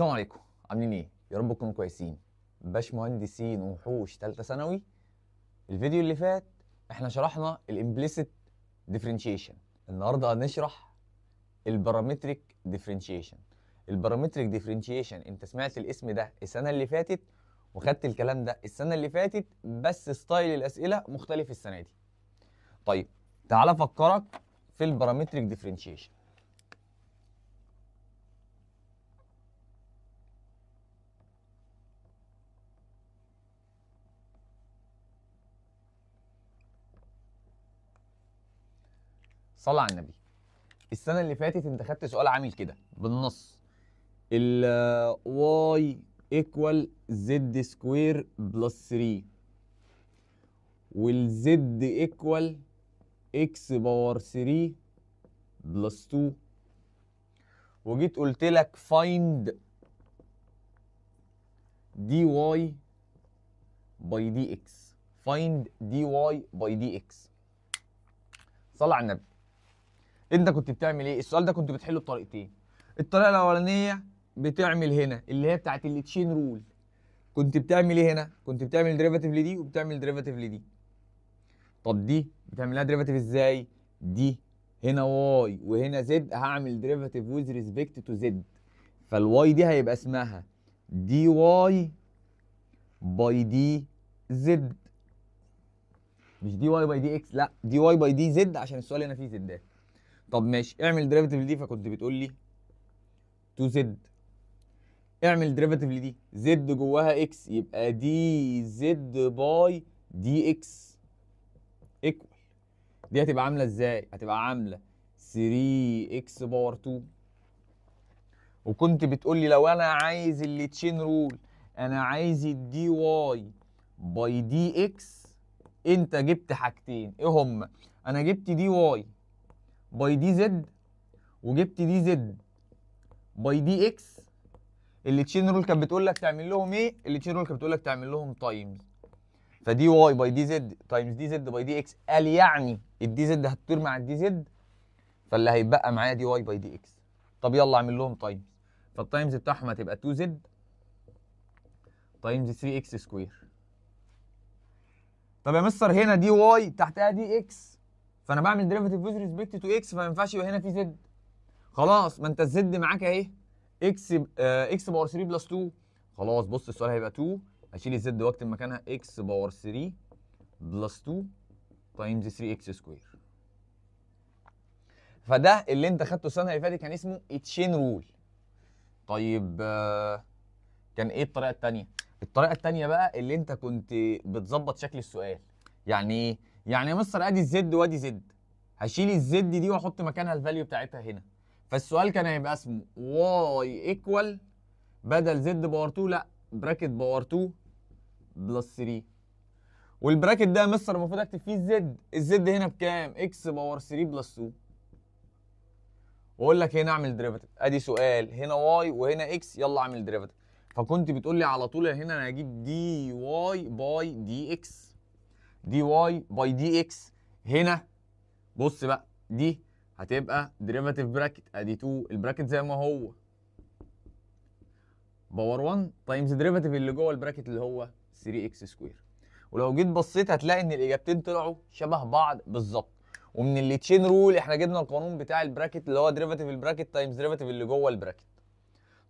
السلام عليكم عاملين ايه يا رب تكونوا كويسين باش مهندسين وحوش ثالثه ثانوي الفيديو اللي فات احنا شرحنا الامبليسيت ديفرنشيشن النهارده هنشرح البارامتريك ديفرنشيشن البارامتريك ديفرنشيشن انت سمعت الاسم ده السنه اللي فاتت وخدت الكلام ده السنه اللي فاتت بس ستايل الاسئله مختلف السنه دي طيب تعالى افكرك في البارامتريك ديفرنشيشن صلى على النبي السنه اللي فاتت انت خدت سؤال عامل كده بالنص ال واي ايكوال زد سكوير بلس 3 والزد ايكوال اكس باور 3 بلس 2 وجيت قلت لك فايند دي واي باي دي اكس فايند دي واي باي دي اكس صلى على النبي انت كنت بتعمل ايه السؤال ده كنت بتحله بطريقتين الطريقه الاولانيه بتعمل هنا اللي هي بتاعت التشين رول كنت بتعمل ايه هنا كنت بتعمل ديريفاتيف لدي وبتعمل ديريفاتيف لدي طب دي بتعملها ديريفاتيف ازاي دي هنا واي وهنا زد هعمل ديريفاتيف ويز ريسبكت تو زد فالواي دي هيبقى اسمها دي واي باي دي زد مش دي واي باي دي اكس لا دي واي باي دي زد عشان السؤال هنا فيه زدات طب ماشي اعمل ديريفيتيف لدي فكنت بتقول لي 2 زد اعمل ديريفيتيف لدي زد جواها اكس يبقى دي زد باي دي اكس ايكوال دي هتبقى عامله ازاي هتبقى عامله 3 اكس باور 2 وكنت بتقول لي لو انا عايز اللي تشين رول انا عايز الدي واي باي دي اكس انت جبت حاجتين ايه هما انا جبت دي واي باي دي زد وجبت دي زد باي دي اكس اللي تشين رول كانت بتقول لك تعمل لهم ايه اللي تشين رول كانت بتقول لك تعمل لهم تايمز فدي واي باي دي زد تايمز دي زد باي دي اكس قال يعني الدي زد هتطير مع الدي زد فاللي هيتبقى معايا دي واي باي دي اكس طب يلا اعمل لهم تايمز فالتايمز بتاعهم هتبقى 2 زد تايمز 3 اكس سكوير طب يا مستر هنا دي واي تحتها دي اكس فانا بعمل ديريفيتيف ويز ريسبكت تو اكس فما ينفعش يبقى هنا في زد خلاص ما انت الزد معاك اهي اكس اكس باور 3 بلس 2 خلاص بص السؤال هيبقى 2 اشيل الزد واكتب مكانها اكس باور 3 بلس 2 تايمز 3 اكس سكوير فده اللي انت خدته السنه اللي فاتت كان اسمه اتشين رول طيب آه، كان ايه الطريقه الثانيه الطريقه الثانيه بقى اللي انت كنت بتظبط شكل السؤال يعني ايه يعني يا مستر ادي الزد وادي زد هشيل الزد دي واحط مكانها الفاليو بتاعتها هنا فالسؤال كان هيبقى اسمه واي ايكوال بدل زد باور 2 لا براكت باور 2 بلس 3 والبراكت ده يا مستر المفروض اكتب فيه الزد الزد هنا بكام اكس باور 3 بلس 2 واقول لك هنا اعمل ديريفاتيف ادي سؤال هنا واي وهنا اكس يلا اعمل ديريفاتيف فكنت بتقول لي على طول هنا انا هجيب دي واي باي دي اكس دي واي باي دي اكس هنا بص بقى دي هتبقى ديريفاتيف براكت ادي 2 البراكت زي ما هو باور 1 تايمز ديريفاتيف اللي جوه البراكت اللي هو 3 اكس سكوير ولو جيت بصيت هتلاقي ان الاجابتين طلعوا شبه بعض بالظبط ومن اللي تشين رول احنا جبنا القانون بتاع البراكت اللي هو ديريفاتيف البراكت تايمز ديريفاتيف اللي جوه البراكت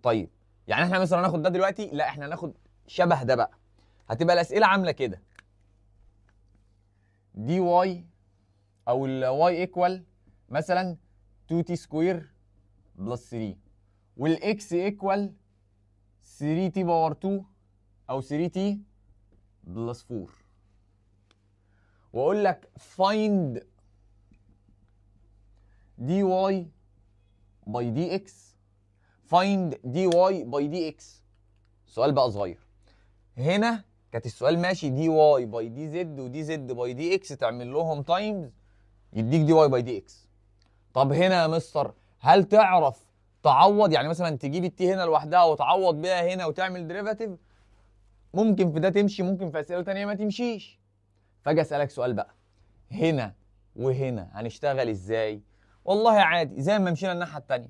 طيب يعني احنا مثلا هناخد ده دلوقتي لا احنا هناخد شبه ده بقى هتبقى الاسئله عامله كده دي واي او الواي ايكوال مثلا 2 تي سكوير بلس 3 والاكس ايكوال 3 تي باور 2 او 3 تي بلس 4 واقول لك فايند دي واي باي دي اكس فايند دي واي باي دي اكس سؤال بقى صغير هنا كانت السؤال ماشي دي واي باي دي زد ودي زد باي دي اكس تعمل لهم تايمز يديك دي واي باي دي اكس طب هنا يا مستر هل تعرف تعوض يعني مثلا تجيب التي هنا لوحدها وتعوض بيها هنا وتعمل ديريفاتيف ممكن في ده تمشي ممكن في اسئله ثانيه ما تمشيش فاجي اسالك سؤال بقى هنا وهنا هنشتغل ازاي والله عادي زي ما مشينا الناحيه الثانيه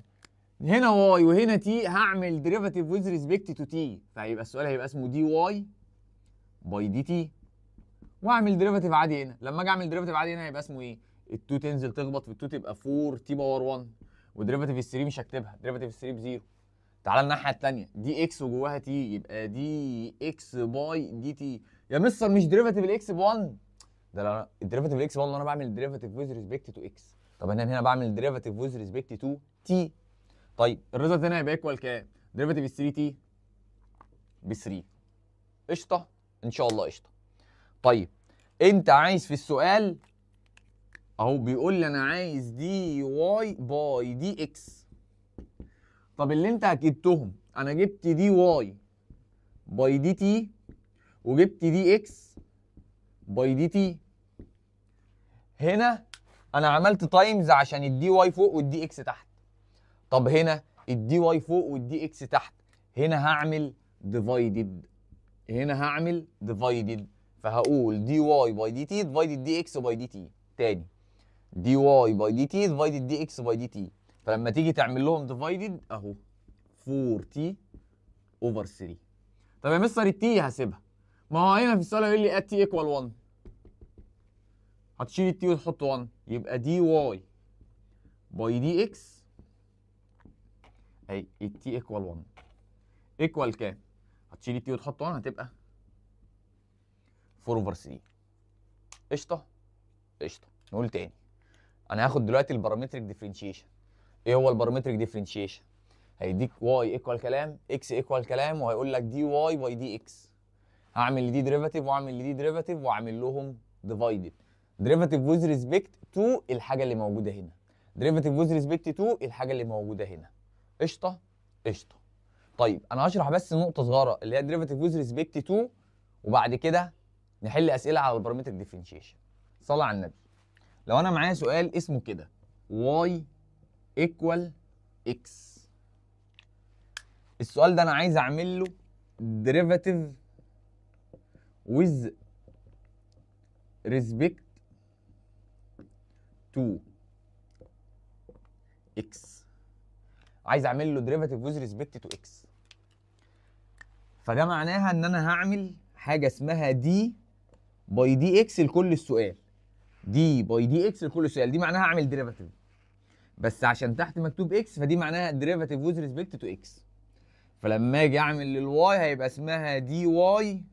هنا واي وهنا تي هعمل ديريفاتيف ويز ريسبكت تو تي فهيبقى السؤال هيبقى اسمه دي واي باي دي تي واعمل ديريفاتيف عادي هنا لما اجي اعمل ديريفاتيف عادي هنا هيبقى اسمه ايه ال2 تنزل تخبط في ال2 تبقى 4 تي باور 1 وديريفاتيف ال3 مش هكتبها ديريفاتيف ب بزيرو تعالى الناحيه الثانيه دي اكس وجواها تي يبقى دي اكس باي دي تي يا مستر مش ديريفاتيف الاكس ب 1 ده لا الديريفاتيف الاكس ب 1 انا بعمل ديريفاتيف ويز ريسبكت تو اكس طب انا هنا بعمل ديريفاتيف ويز ريسبكت تو تي طيب الريزلت هنا هيبقى ايكوال كام ديريفاتيف ال 3 تي ب 3 قشطه ان شاء الله قشطه طيب انت عايز في السؤال اهو بيقول لي انا عايز دي واي باي دي اكس طب اللي انت اكدتهم انا جبت دي واي باي دي تي وجبت دي اكس باي دي تي هنا انا عملت تايمز عشان الدي واي فوق والدي اكس تحت طب هنا الدي واي فوق والدي اكس تحت هنا هعمل ديفايدد هنا هعمل ديفايدد فهقول دي واي باي دي تي ديفايدد دي اكس باي دي تي تاني دي واي باي دي تي ديفايدد دي اكس باي دي تي فلما تيجي تعمل لهم ديفايدد اهو 4 تي اوفر 3 طب يا مستر التي هسيبها ما هو هنا في السؤال هيقول لي ات تي ايكوال 1 هتشيل التي وتحط 1 يبقى دي واي باي دي اكس اهي التي ايكوال 1 ايكوال كام؟ هتشيل التي وتحط 1 هتبقى 4 اوفر 3 قشطه قشطه نقول تاني انا هاخد دلوقتي البارامتريك ديفرنشيشن ايه هو البارامتريك ديفرنشيشن هيديك واي ايكوال كلام اكس ايكوال كلام وهيقول لك دي واي باي دي اكس هعمل لدي ديريفاتيف واعمل لدي ديريفاتيف واعمل لهم ديفايدد ديريفاتيف ويز ريسبكت تو الحاجه اللي موجوده هنا ديريفاتيف ويز ريسبكت تو الحاجه اللي موجوده هنا قشطه قشطه طيب انا هشرح بس نقطه صغيره اللي هي ديريفاتيف ويز ريسبكت تو وبعد كده نحل اسئله على البارامتر ديفرنشيشن صلى على النبي لو انا معايا سؤال اسمه كده واي ايكوال اكس السؤال ده انا عايز اعمل له ديريفاتيف ويز ريسبكت تو x عايز اعمل له ديريفاتيف ويز ريسبكت تو x فده معناها ان انا هعمل حاجه اسمها دي باي دي اكس لكل السؤال دي باي دي اكس لكل السؤال دي معناها هعمل ديريفاتيف بس عشان تحت مكتوب اكس فدي معناها ديريفاتيف ويز ريسبكت تو اكس فلما اجي اعمل للواي هيبقى اسمها دي واي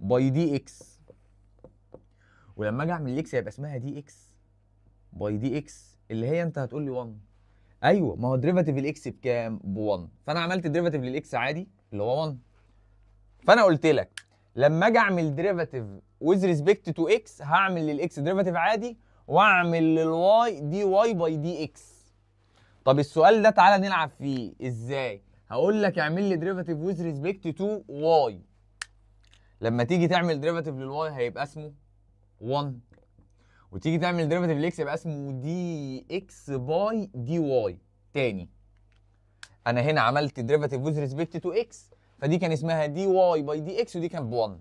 باي دي اكس ولما اجي اعمل الاكس هيبقى اسمها دي اكس باي دي اكس اللي هي انت هتقول لي 1 ايوه ما هو ديريفاتيف الاكس بكام؟ ب 1 فانا عملت ديريفاتيف للاكس عادي اللي هو 1 فانا قلت لك لما اجي اعمل ديريفاتيف ويز ريسبكت تو اكس هعمل للاكس ديريفاتيف عادي واعمل للواي دي واي باي دي اكس طب السؤال ده تعالى نلعب فيه ازاي هقول لك اعمل لي ديريفاتيف ويز ريسبكت تو واي لما تيجي تعمل ديريفاتيف للواي هيبقى اسمه 1 وتيجي تعمل ديريفاتيف للاكس يبقى اسمه دي اكس باي دي واي تاني انا هنا عملت ديريفاتيف ويز ريسبكت تو اكس فدي كان اسمها دي واي باي دي اكس ودي كانت ب 1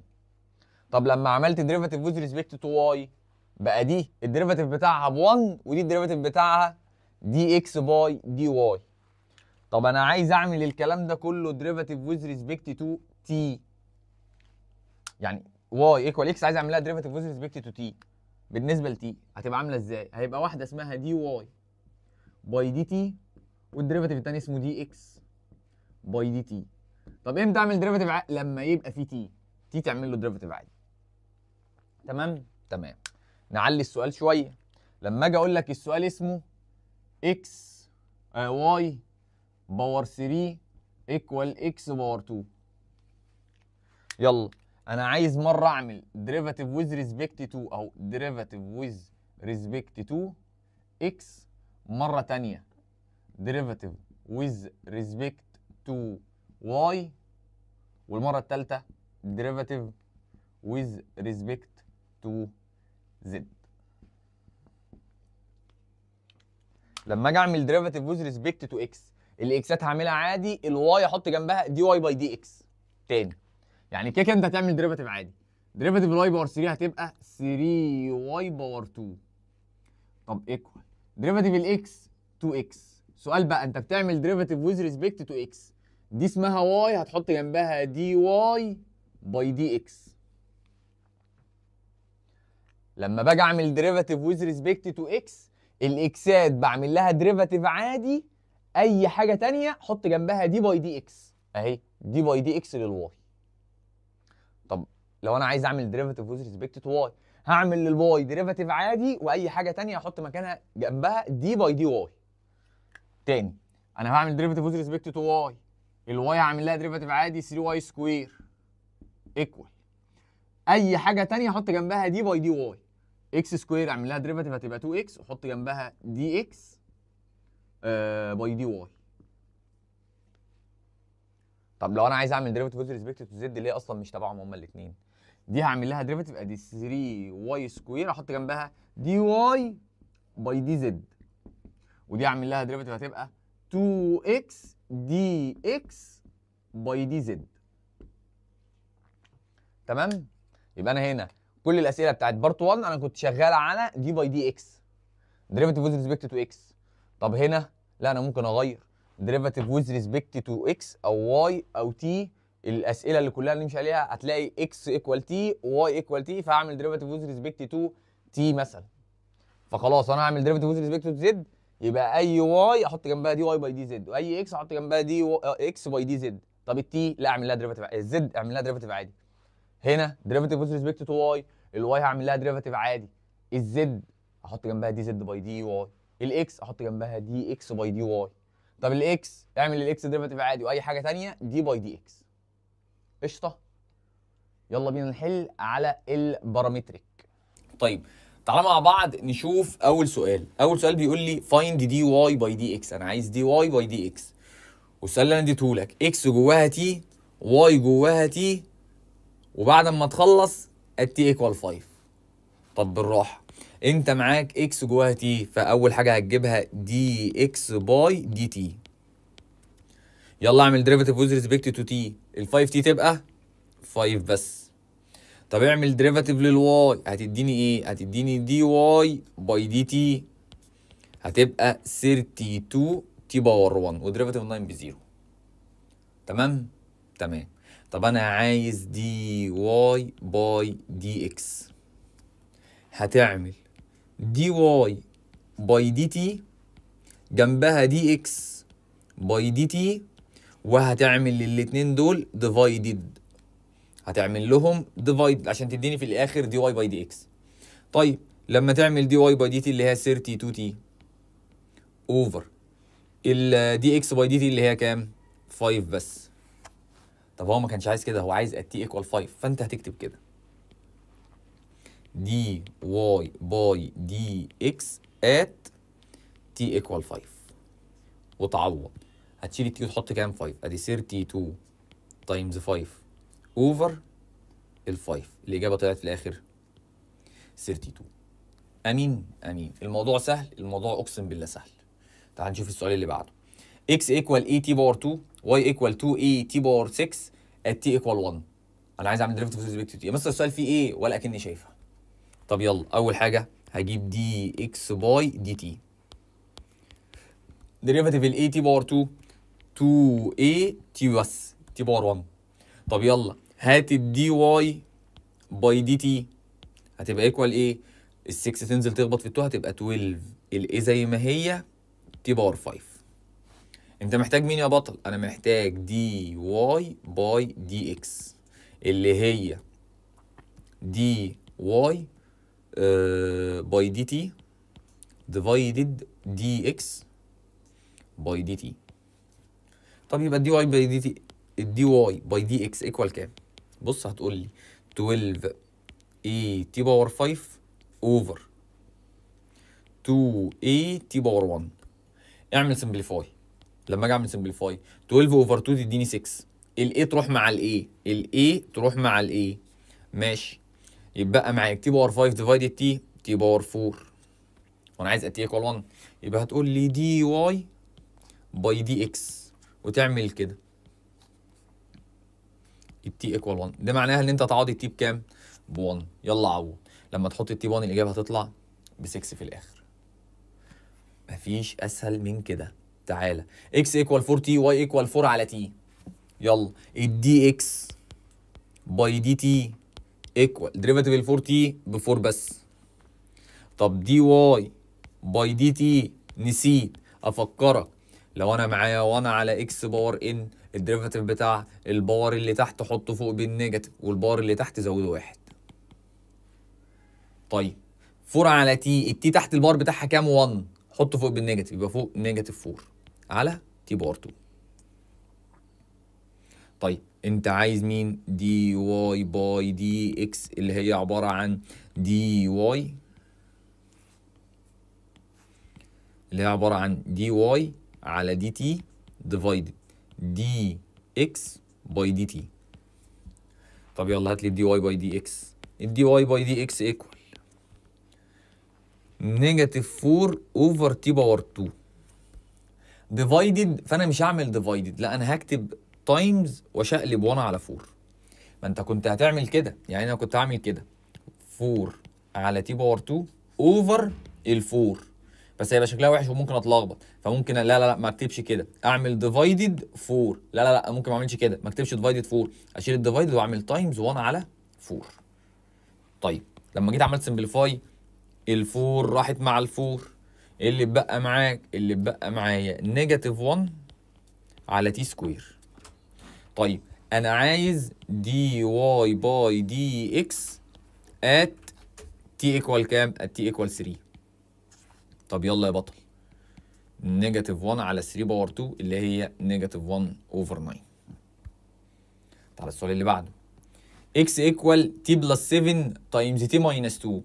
طب لما عملت ديريفاتيف وذ ريسبكت تو واي بقى دي الديريفاتيف بتاعها ب 1 ودي الديريفاتيف بتاعها دي اكس باي دي واي طب انا عايز اعمل الكلام ده كله ديريفاتيف وذ ريسبكت تو تي يعني واي ايكوال اكس عايز اعملها ديريفاتيف وذ ريسبكت تو تي بالنسبه لتي هتبقى عامله ازاي هيبقى واحده اسمها دي واي باي دي تي والديريفاتيف الثاني اسمه دي اكس باي دي تي طب امتى اعمل ديريفاتيف ع... لما يبقى في تي تي تعمل له ديريفاتيف عادي تمام تمام نعلي السؤال شويه لما اجي اقول لك السؤال اسمه اكس آه، واي باور 3 ايكوال اكس باور 2 يلا انا عايز مره اعمل ديريفاتيف ويز ريسبكت تو او ديريفاتيف ويز ريسبكت تو اكس مره ثانيه ديريفاتيف ويز ريسبكت تو واي والمره الثالثه ديريفاتيف ويز ريسبكت تو زد لما اجي اعمل ديريفاتيف ويز ريسبكت تو اكس الاكسات هعملها عادي الواي احط جنبها دي واي باي دي اكس تاني يعني كده كده انت هتعمل ديريفاتيف عادي ديريفاتيف الواي باور 3 هتبقى 3 واي باور 2 طب ايكوال ديريفاتيف الاكس 2 اكس سؤال بقى انت بتعمل ديريفاتيف ويز ريسبكت تو اكس دي اسمها واي هتحط جنبها دي واي باي دي اكس لما باجي اعمل ديريفاتيف ويز ريسبكت تو اكس الاكسات بعمل لها ديريفاتيف عادي اي حاجه تانية حط جنبها دي باي دي اكس اهي دي باي دي اكس للواي طب لو انا عايز اعمل ديريفاتيف ويز ريسبكت تو واي هعمل للواي ديريفاتيف عادي واي حاجه تانية احط مكانها جنبها دي باي دي واي تاني انا هعمل ديريفاتيف ويز ريسبكت تو واي الواي هعمل لها ديريفاتيف عادي 3 واي سكوير ايكوال اي حاجه ثانيه احط جنبها دي باي دي واي اكس سكوير اعمل لها ديريفاتيف هتبقى 2 اكس واحط جنبها دي اكس باي دي واي طب لو انا عايز اعمل ديريفاتيف وذ ريسبكت تو زد ليه اصلا مش تبعهم هما الاثنين دي هعمل لها ديريفاتيف ادي 3 واي سكوير احط جنبها دي واي باي دي زد ودي هعمل لها ديريفاتيف هتبقى 2 اكس دي اكس باي دي زد تمام يبقى انا هنا كل الاسئله بتاعت بارت 1 انا كنت شغال على دي باي دي اكس ديريفاتيف ويز ريسبكت تو اكس طب هنا لا انا ممكن اغير ديريفاتيف ويز ريسبكت تو اكس او واي او تي الاسئله اللي كلها نمشي عليها هتلاقي اكس ايكوال تي واي ايكوال تي فهعمل ديريفاتيف ويز ريسبكت تو تي مثلا فخلاص انا هعمل ديريفاتيف ويز ريسبكت تو زد يبقى اي واي احط جنبها دي واي باي دي زد واي اكس احط جنبها دي و... آه، اكس باي دي زد طب التي لا اعمل لها ديريفاتيف الزد اعمل لها ديريفاتيف عادي هنا ديريفاتيف وذ ريسبكت تو واي الواي هعمل لها ديريفاتيف عادي الزد احط جنبها دي زد باي دي واي الاكس احط جنبها دي اكس باي دي واي طب الاكس اعمل الاكس ديريفاتيف عادي واي حاجه ثانيه دي باي دي اكس قشطه يلا بينا نحل على البارامتريك طيب تعالى مع بعض نشوف اول سؤال اول سؤال بيقول لي فايند دي واي باي دي اكس انا عايز دي واي باي دي اكس والسؤال اللي انا اديته لك اكس جواها تي واي جواها تي وبعد ما تخلص التي ايكوال 5 طب بالراحه انت معاك اكس جواها تي فاول حاجه هتجيبها دي اكس باي دي تي يلا اعمل ديريفيتيف ويز ريسبكت تو تي ال 5 تي تبقى 5 بس طب اعمل ديريفاتيف للواي هتديني ايه هتديني دي واي باي دي تي هتبقى 32 تي باور 1 وديريفاتيف 9 ب 0 تمام تمام طب انا عايز دي واي باي دي اكس هتعمل دي واي باي دي تي جنبها دي اكس باي دي تي وهتعمل للاتنين دول ديفايدد هتعمل لهم ديفايد عشان تديني في الاخر دي واي باي دي اكس طيب لما تعمل دي واي باي دي تي اللي هي 32 تي اوفر ال اوفر الدي اكس باي دي تي اللي هي كام 5 بس طب هو ما كانش عايز كده هو عايز ات تي ايكوال 5 فانت هتكتب كده دي واي باي دي اكس ات تي ايكوال 5 وتعوض هتشيل التي وتحط كام 5 ادي 32 تايمز 5 اوفر 5 الاجابه طلعت في الاخر 32 امين امين الموضوع سهل الموضوع اقسم بالله سهل تعال نشوف السؤال اللي بعده x equal a e t باور 2 y equal 2 a e t باور 6 at t equal 1 انا عايز اعمل ديريفيتيف في respect to t يا مستر السؤال فيه ايه ولا أكني شايفها طب يلا اول حاجه هجيب دي اكس باي دي تي ال e a t باور 2 2 a t بس t باور 1 طب يلا هات الدي واي باي دي تي هتبقى ايكوال ايه ال 6 تنزل تخبط في 2 هتبقى 12 الاي زي ما هي تي باور 5 انت محتاج مين يا بطل انا محتاج دي واي باي دي اكس اللي هي دي واي باي دي تي divided دي اكس باي دي تي طب يبقى الدي واي باي دي تي الدي واي باي دي اكس ايكوال كام بص هتقول لي 12 اي تي باور 5 اوفر 2 اي تي باور 1 اعمل سمبليفاي لما اجي اعمل سمبليفاي 12 اوفر 2 تديني 6 الاي تروح مع الاي الاي تروح مع الاي ماشي يبقى معايا تي باور 5 ديفايدد تي تي باور 4 وانا عايز اتي ايكوال 1 يبقى هتقول لي دي واي باي دي اكس وتعمل كده التي ايكوال 1 ده معناها ان انت تعوض التي بكام؟ ب 1 يلا عوض لما تحط التي 1 الاجابه هتطلع ب 6 في الاخر مفيش اسهل من كده تعالى اكس ايكوال 4 تي واي ايكوال 4 على تي يلا الدي اكس باي دي تي ايكوال ديريفاتيف ال 4 تي ب 4 بس طب دي واي باي دي تي نسيت افكرك لو انا معايا 1 على اكس باور ان الديريفاتيف بتاع الباور اللي تحت حطه فوق بالنيجاتيف والباور اللي تحت زوده واحد طيب 4 على تي التي تحت البار بتاعها كام 1 حطه فوق بالنيجاتيف يبقى فوق نيجاتيف 4 على تي بار 2 طيب انت عايز مين دي واي باي دي اكس اللي هي عباره عن دي واي اللي هي عباره عن دي واي على دي تي ديفايدد دي اكس باي دي تي طب يلا هات لي الدي واي باي دي اكس الدي واي باي دي اكس ايكوال نيجاتيف 4 اوفر تي باور 2 ديفايدد فانا مش هعمل ديفايدد لا انا هكتب تايمز واشقلب 1 على 4 ما انت كنت هتعمل كده يعني انا كنت هعمل كده 4 على تي باور 2 اوفر ال 4 بس هيبقى شكلها وحش وممكن اتلخبط فممكن لا لا لا ما اكتبش كده اعمل ديفايدد 4 لا لا لا ممكن ما اعملش كده ما اكتبش ديفايدد 4 اشيل الديفايدد واعمل تايمز 1 على 4 طيب لما جيت عملت سمبليفاي الفور راحت مع الفور اللي اتبقى معاك اللي اتبقى معايا نيجاتيف 1 على تي سكوير طيب انا عايز دي واي باي دي اكس ات تي ايكوال كام؟ ات تي ايكوال 3 طب يلا يا بطل نيجاتيف 1 على 3 باور 2 اللي هي نيجاتيف 1 اوفر 9 تعالى السؤال اللي بعده x ايكوال t بلس 7 تايمز t ماينس 2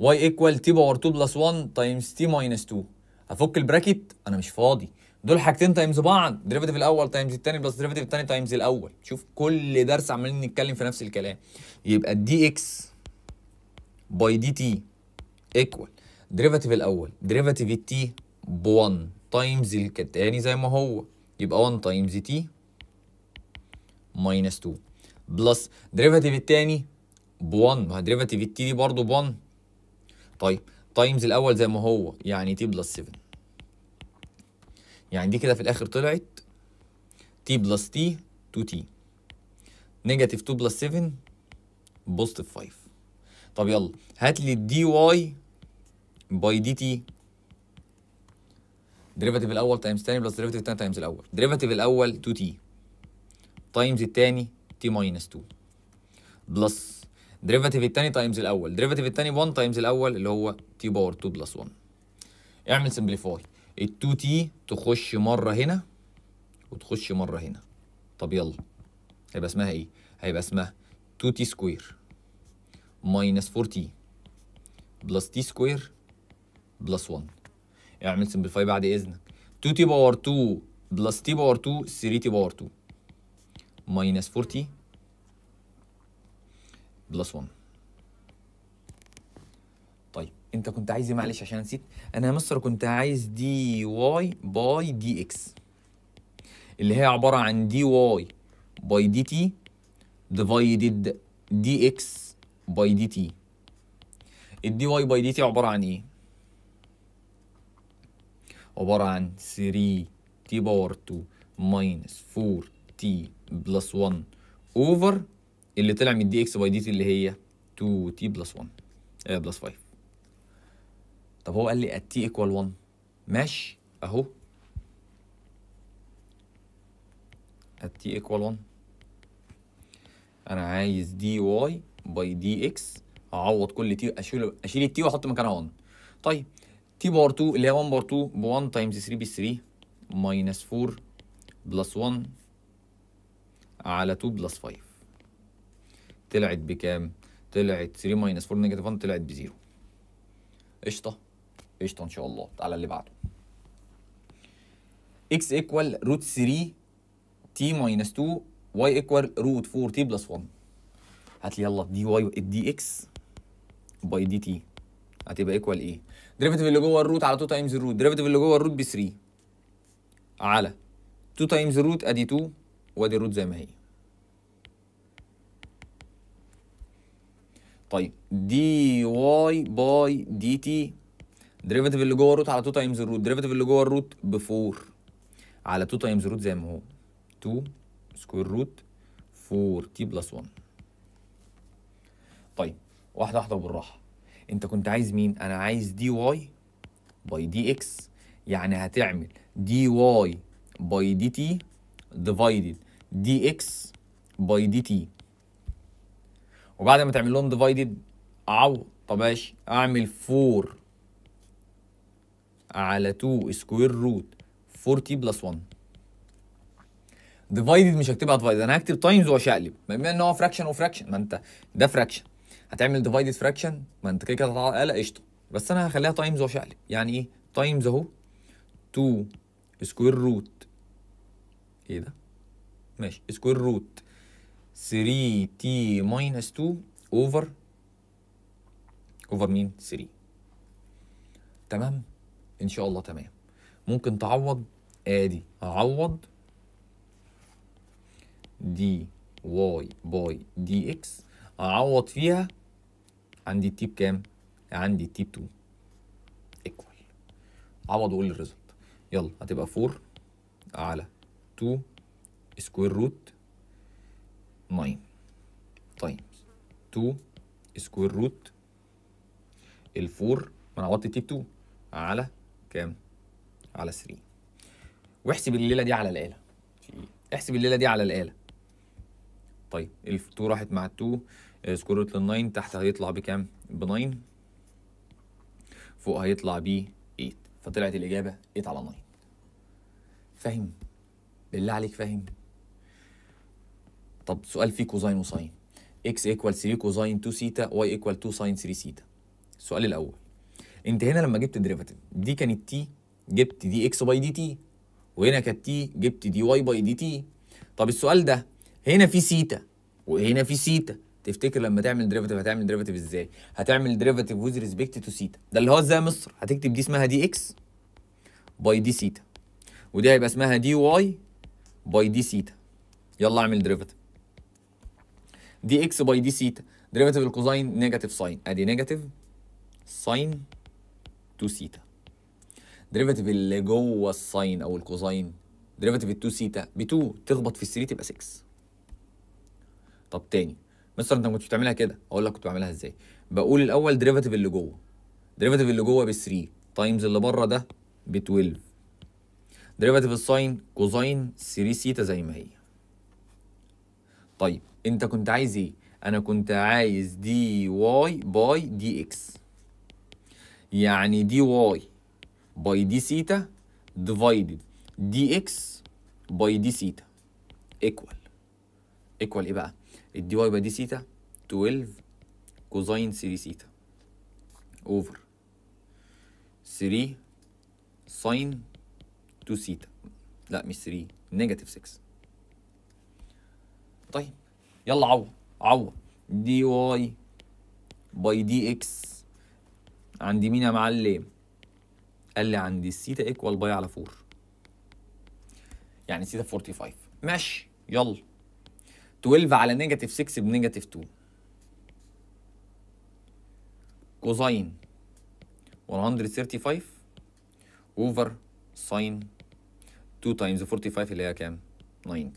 y ايكوال t باور 2 بلس 1 تايمز t ماينس 2 افك البراكت انا مش فاضي دول حاجتين تايمز بعض ديريفيتيف الاول تايمز الثاني بلس ديريفيتيف الثاني تايمز الاول شوف كل درس عمالين نتكلم في نفس الكلام يبقى دي اكس باي دي تي ايكوال ديريفيتيف الاول ديريفيتيف التي ب 1 تايمز التاني زي ما هو يبقى 1 تايمز تي ماينس 2 بلس ديريفاتيف التاني ب 1 ما ديريفاتيف التي دي برضه ب 1 طيب تايمز الاول زي ما هو يعني تي بلس 7 يعني دي كده في الاخر طلعت تي بلس تي 2 تي نيجاتيف 2 بلس 7 بوزيتيف 5 طب يلا هات لي الدي واي باي دي تي ديريفاتيف الاول تايمز الثاني بلس ديريفاتيف الثاني تايمز الاول ديريفاتيف الاول 2 تي تايمز الثاني تي ماينس 2 بلس ديريفاتيف الثاني تايمز الاول ديريفاتيف الثاني 1 تايمز الاول اللي هو تي باور 2 بلس 1 اعمل سمبليفاي ال 2 تي تخش مره هنا وتخش مره هنا طب يلا هيبقى اسمها ايه هيبقى اسمها 2 تي سكوير ماينس 4 تي بلس تي سكوير بلس 1 اعمل يعني سمبليفاي بعد اذنك 2 تي باور 2 بلس تي باور 2 3 تي باور 2 ماينس 40 بلس 1 طيب انت كنت عايز ايه معلش عشان نسيت انا يا مستر كنت عايز دي واي باي دي اكس اللي هي عباره عن دي واي باي دي تي ديفايدد دي اكس باي دي تي الدي واي باي دي تي عباره عن ايه عبارة عن 3 تي باور 2 ماينس 4 تي بلس 1 اوفر اللي طلع من دي اكس باي دي تي اللي هي 2 تي بلس 1 آه بلس 5 طب هو قال لي ات تي ايكوال 1 ماشي اهو ات تي ايكوال 1 انا عايز دي واي باي دي اكس اعوض كل تي اشيل اشيل التي واحط مكانها 1 طيب تي باور 2 اللي هي 1 باور 2 ب 1 تايمز 3 ب 3 ماينس 4 بلس 1 على 2 بلس 5 طلعت بكام؟ طلعت 3 ماينس 4 نيجاتيف 1 طلعت ب 0 قشطه قشطه ان شاء الله تعالى اللي بعده x equal root 3 t minus 2 y equal root 4 t plus 1 هات لي يلا دي y دي x باي دي تي هتبقى ايكوال ايه ديريفيتيف اللي جوه الروت على 2 تايمز الروت ديريفيتيف اللي جوه الروت ب 3 على 2 تايمز الروت ادي 2 وادي الروت زي ما هي طيب دي واي باي دي تي ديريفيتيف اللي جوه الروت على 2 تايمز الروت ديريفيتيف اللي جوه الروت ب 4 على 2 تايمز الروت زي ما هو 2 سكوير روت 4 تي بلس 1 طيب واحده واحده وبالراحة. انت كنت عايز مين انا عايز دي واي باي دي اكس يعني هتعمل دي واي باي دي تي ديفايدد دي اكس باي دي تي وبعد ما تعمل لهم ديفايدد او طب ماشي اعمل 4 على 2 سكوير روت 4 تي بلس 1 ديفايدد مش هكتبها ديفايدد انا هكتب تايمز واشقلب بما ان هو فراكشن وفراكشن ما انت ده فراكشن هتعمل ديفايدد فراكشن ما انت كده كده هتعمل قشطه بس انا هخليها تايمز شقلب يعني ايه تايمز اهو 2 سكوير روت ايه ده ماشي سكوير روت 3 تي ماينس 2 اوفر اوفر مين 3 تمام ان شاء الله تمام ممكن تعوض ادي اعوض دي واي باي دي اكس اعوض فيها عندي التيب كام؟ عندي التيب 2 ايكوال عوض وقول الريزلت يلا هتبقى 4 على 2 سكوير روت 9 تايمز 2 سكوير روت ال 4 ما انا عوضت التيب 2 على كام؟ على 3 واحسب الليله دي على الاله احسب الليله دي على الاله طيب ال 2 راحت مع 2 آه، سكور روت لل9 تحت هيطلع بكام؟ ب9 فوق هيطلع ب 8 فطلعت الاجابه 8 على 9 فاهم؟ بالله عليك فاهم؟ طب سؤال فيه كوزاين وساين اكس ايكوال 3 كوزاين 2 سيتا واي ايكوال 2 ساين 3 سيتا السؤال الاول انت هنا لما جبت الديريفاتيف دي كانت تي جبت دي اكس باي دي تي وهنا كانت تي جبت دي واي باي دي تي طب السؤال ده هنا في سيتا وهنا في سيتا تفتكر لما تعمل ديريفاتيف هتعمل ديريفاتيف ازاي هتعمل ديريفاتيف ويز ريسبكت تو سيتا ده اللي هو ازاي مصر هتكتب دي اسمها دي اكس باي دي سيتا ودي هيبقى اسمها دي واي باي دي سيتا يلا اعمل ديريفاتيف دي اكس باي دي سيتا ديريفاتيف الكوزاين نيجاتيف ساين ادي نيجاتيف ساين تو سيتا ديريفاتيف اللي جوه الساين او الكوزاين ديريفاتيف ال 2 سيتا ب 2 تخبط في ال 3 تبقى 6 طب تاني مستر انت ما كنتش بتعملها كده اقول لك كنت بعملها ازاي بقول الاول ديريفاتيف اللي جوه ديريفاتيف اللي جوه ب 3 تايمز اللي بره ده ب 12 ديريفاتيف الساين كوزاين 3 سيتا زي ما هي طيب انت كنت عايز ايه انا كنت عايز دي واي باي دي اكس يعني دي واي باي دي سيتا ديفايدد دي اكس باي دي سيتا ايكوال ايكوال ايه بقى الدي واي باي دي سيتا 12 كوزين 3 سيتا اوفر 3 ساين 2 سيتا لا مش 3 نيجاتيف 6 طيب يلا عوض عوض دي واي باي دي اكس عندي مين يا معلم قال لي عندي السيتا ايكوال باي على 4 يعني سيتا 45 ماشي يلا 12 على نيجاتيف 6 بنيجاتيف 2 كوزين 135 اوفر ساين 2 تايمز 45 اللي هي كام 90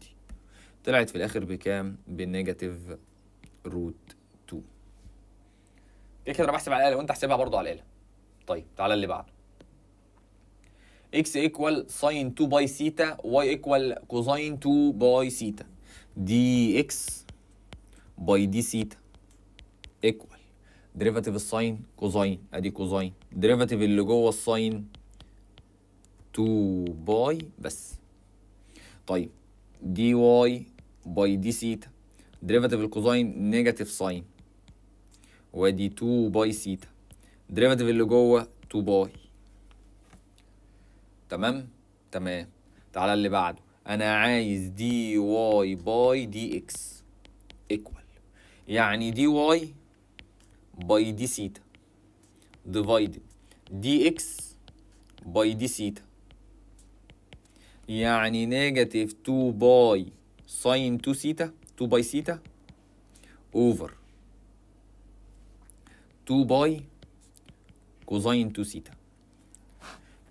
طلعت في الاخر بكام بالنيجاتيف روت 2 كده كده انا بحسب على الاله وانت احسبها برضو على الاله طيب تعالى اللي بعده x equal sin 2 باي theta y equal cosine 2 باي theta دي اكس باي دي سيتا ايكوال ديريفاتيف الساين كوزاين ادي كوزاين ديريفاتيف اللي جوه الساين 2 باي بس طيب دي واي باي دي سيتا ديريفاتيف الكوزاين نيجاتيف ساين وادي 2 باي سيتا ديريفاتيف اللي جوه 2 باي تمام تمام تعالى اللي بعده انا عايز دي واي باي دي اكس ايكوال يعني دي واي باي دي سيتا ديفايدد دي اكس باي دي سيتا يعني نيجاتيف 2 باي ساين 2 سيتا 2 باي سيتا اوفر 2 باي كوزين 2 سيتا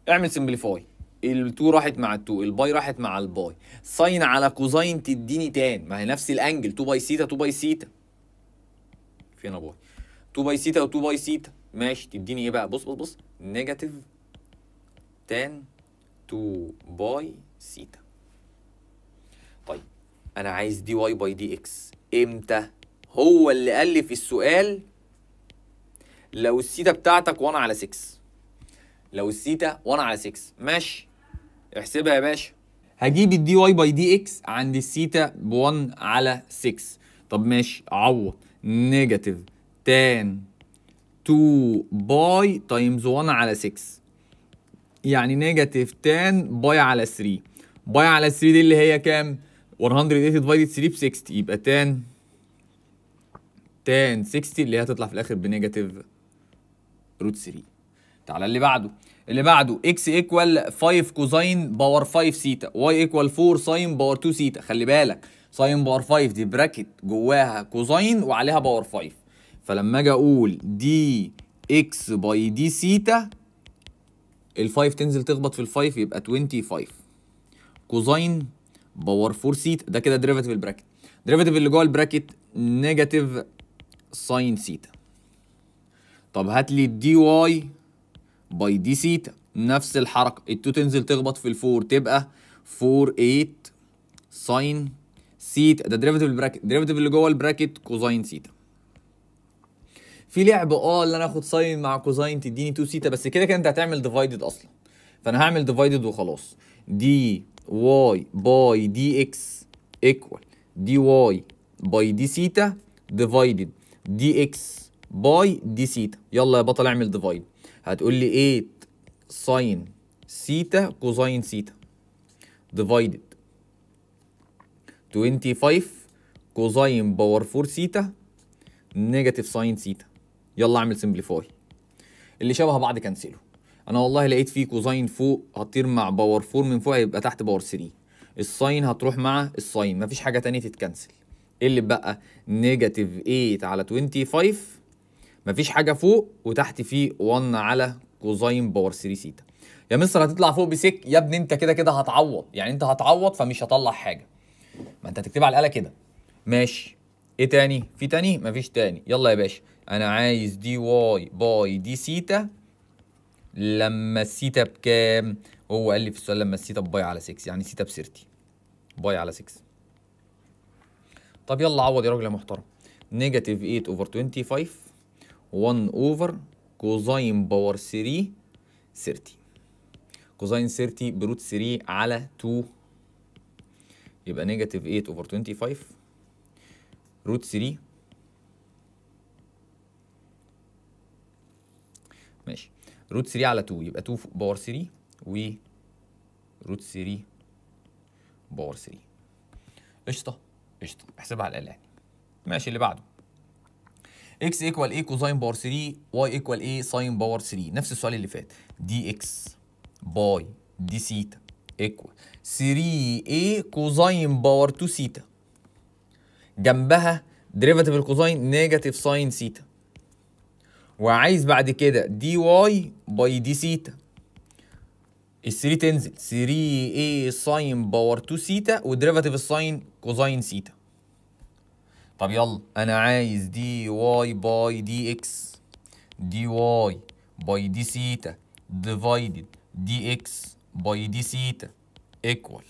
اعمل سمبليفاي التو راحت مع التو الباي راحت مع الباي ساين على كوزاين تديني تان ما هي نفس الانجل 2 باي سيتا 2 باي سيتا فين باي 2 باي سيتا و2 باي سيتا ماشي تديني ايه بقى بص بص بص نيجاتيف تان 2 باي سيتا طيب انا عايز دي واي باي دي اكس امتى هو اللي الف السؤال لو السيتا بتاعتك وانا على 6 لو السيتا وانا على 6 ماشي احسبها يا باشا هجيب الدي واي باي دي اكس عند السيتا ب 1 على 6 طب ماشي عوض نيجاتيف تان 2 باي تايمز 1 على 6 يعني نيجاتيف تان باي على 3 باي على 3 دي اللي هي كام 180 ديفايد 3 ب 60 يبقى تان تان 60 اللي هي هتطلع في الاخر بنيجاتيف روت 3 تعالى اللي بعده اللي بعده اكس ايكوال 5 كوزين باور 5 سيتا واي ايكوال 4 ساين باور 2 سيتا خلي بالك ساين باور 5 دي براكت جواها كوزين وعليها باور 5 فلما اجي اقول دي اكس باي دي سيتا ال5 تنزل تخبط في ال5 يبقى 25 كوزين باور 4 سيتا ده كده ديريفاتيف البراكت ديريفاتيف اللي جوه البراكت نيجاتيف ساين سيتا طب هات لي الدي واي باي دي سيتا نفس الحركه التو تنزل تخبط في الفور تبقى 4 8 ساين سيتا ده دريفتيف البراكت دريفتيف اللي جوه البراكت كوزاين سيتا في لعب اه اللي انا اخد ساين مع كوزاين تديني 2 سيتا بس كده كده انت هتعمل ديفايدد اصلا فانا هعمل ديفايدد وخلاص دي واي باي دي اكس ايكوال دي واي باي دي سيتا ديفايدد دي اكس باي دي سيتا يلا يا بطل اعمل ديفايد هتقول لي 8 ساين سيتا كوزين سيتا ديفايدد 25 كوزين باور 4 سيتا نيجاتيف ساين سيتا يلا اعمل سمبليفاي اللي شبه بعض كنسله انا والله لقيت فيه كوزين فوق هطير مع باور 4 من فوق هيبقى تحت باور 3 الساين هتروح مع الساين مفيش حاجه تانية تتكنسل ايه اللي بقى نيجاتيف 8 على 25 مفيش حاجه فوق وتحت في 1 على كوزين باور 3 سيتا يا مستر هتطلع فوق بسك يا ابني انت كده كده هتعوض يعني انت هتعوض فمش هطلع حاجه ما انت هتكتبها على الاله كده ماشي ايه تاني في تاني مفيش تاني يلا يا باشا انا عايز دي واي باي دي سيتا لما السيتا بكام هو قال لي في السؤال لما السيتا بباي على 6 يعني سيتا ب 30 باي على 6 طب يلا عوض يا راجل يا محترم نيجاتيف 8 اوفر 25 1 اوفر كوزاين باور 3 30 كوزاين 30 بروت 3 على 2 يبقى نيجاتيف 8 اوفر 25 روت 3 ماشي روت 3 على 2 يبقى 2 باور 3 و روت 3 باور 3 قشطه قشطه احسبها على الاقل ماشي اللي بعده اكس ايكوال ايه كوزاين باور 3 واي ايكوال ايه ساين باور 3 نفس السؤال اللي فات دي اكس باي دي سيتا ايكوال 3a كوزاين باور 2 سيتا جنبها ديريفاتيف الكوزين نيجاتيف ساين سيتا وعايز بعد كده دي واي باي دي سيتا ال3 تنزل 3a ساين باور 2 سيتا وديريفاتيف الساين كوزين سيتا طب يلا انا عايز دي واي باي دي اكس دي واي باي دي سيتا ديفايدد دي اكس باي دي سيتا ايكوال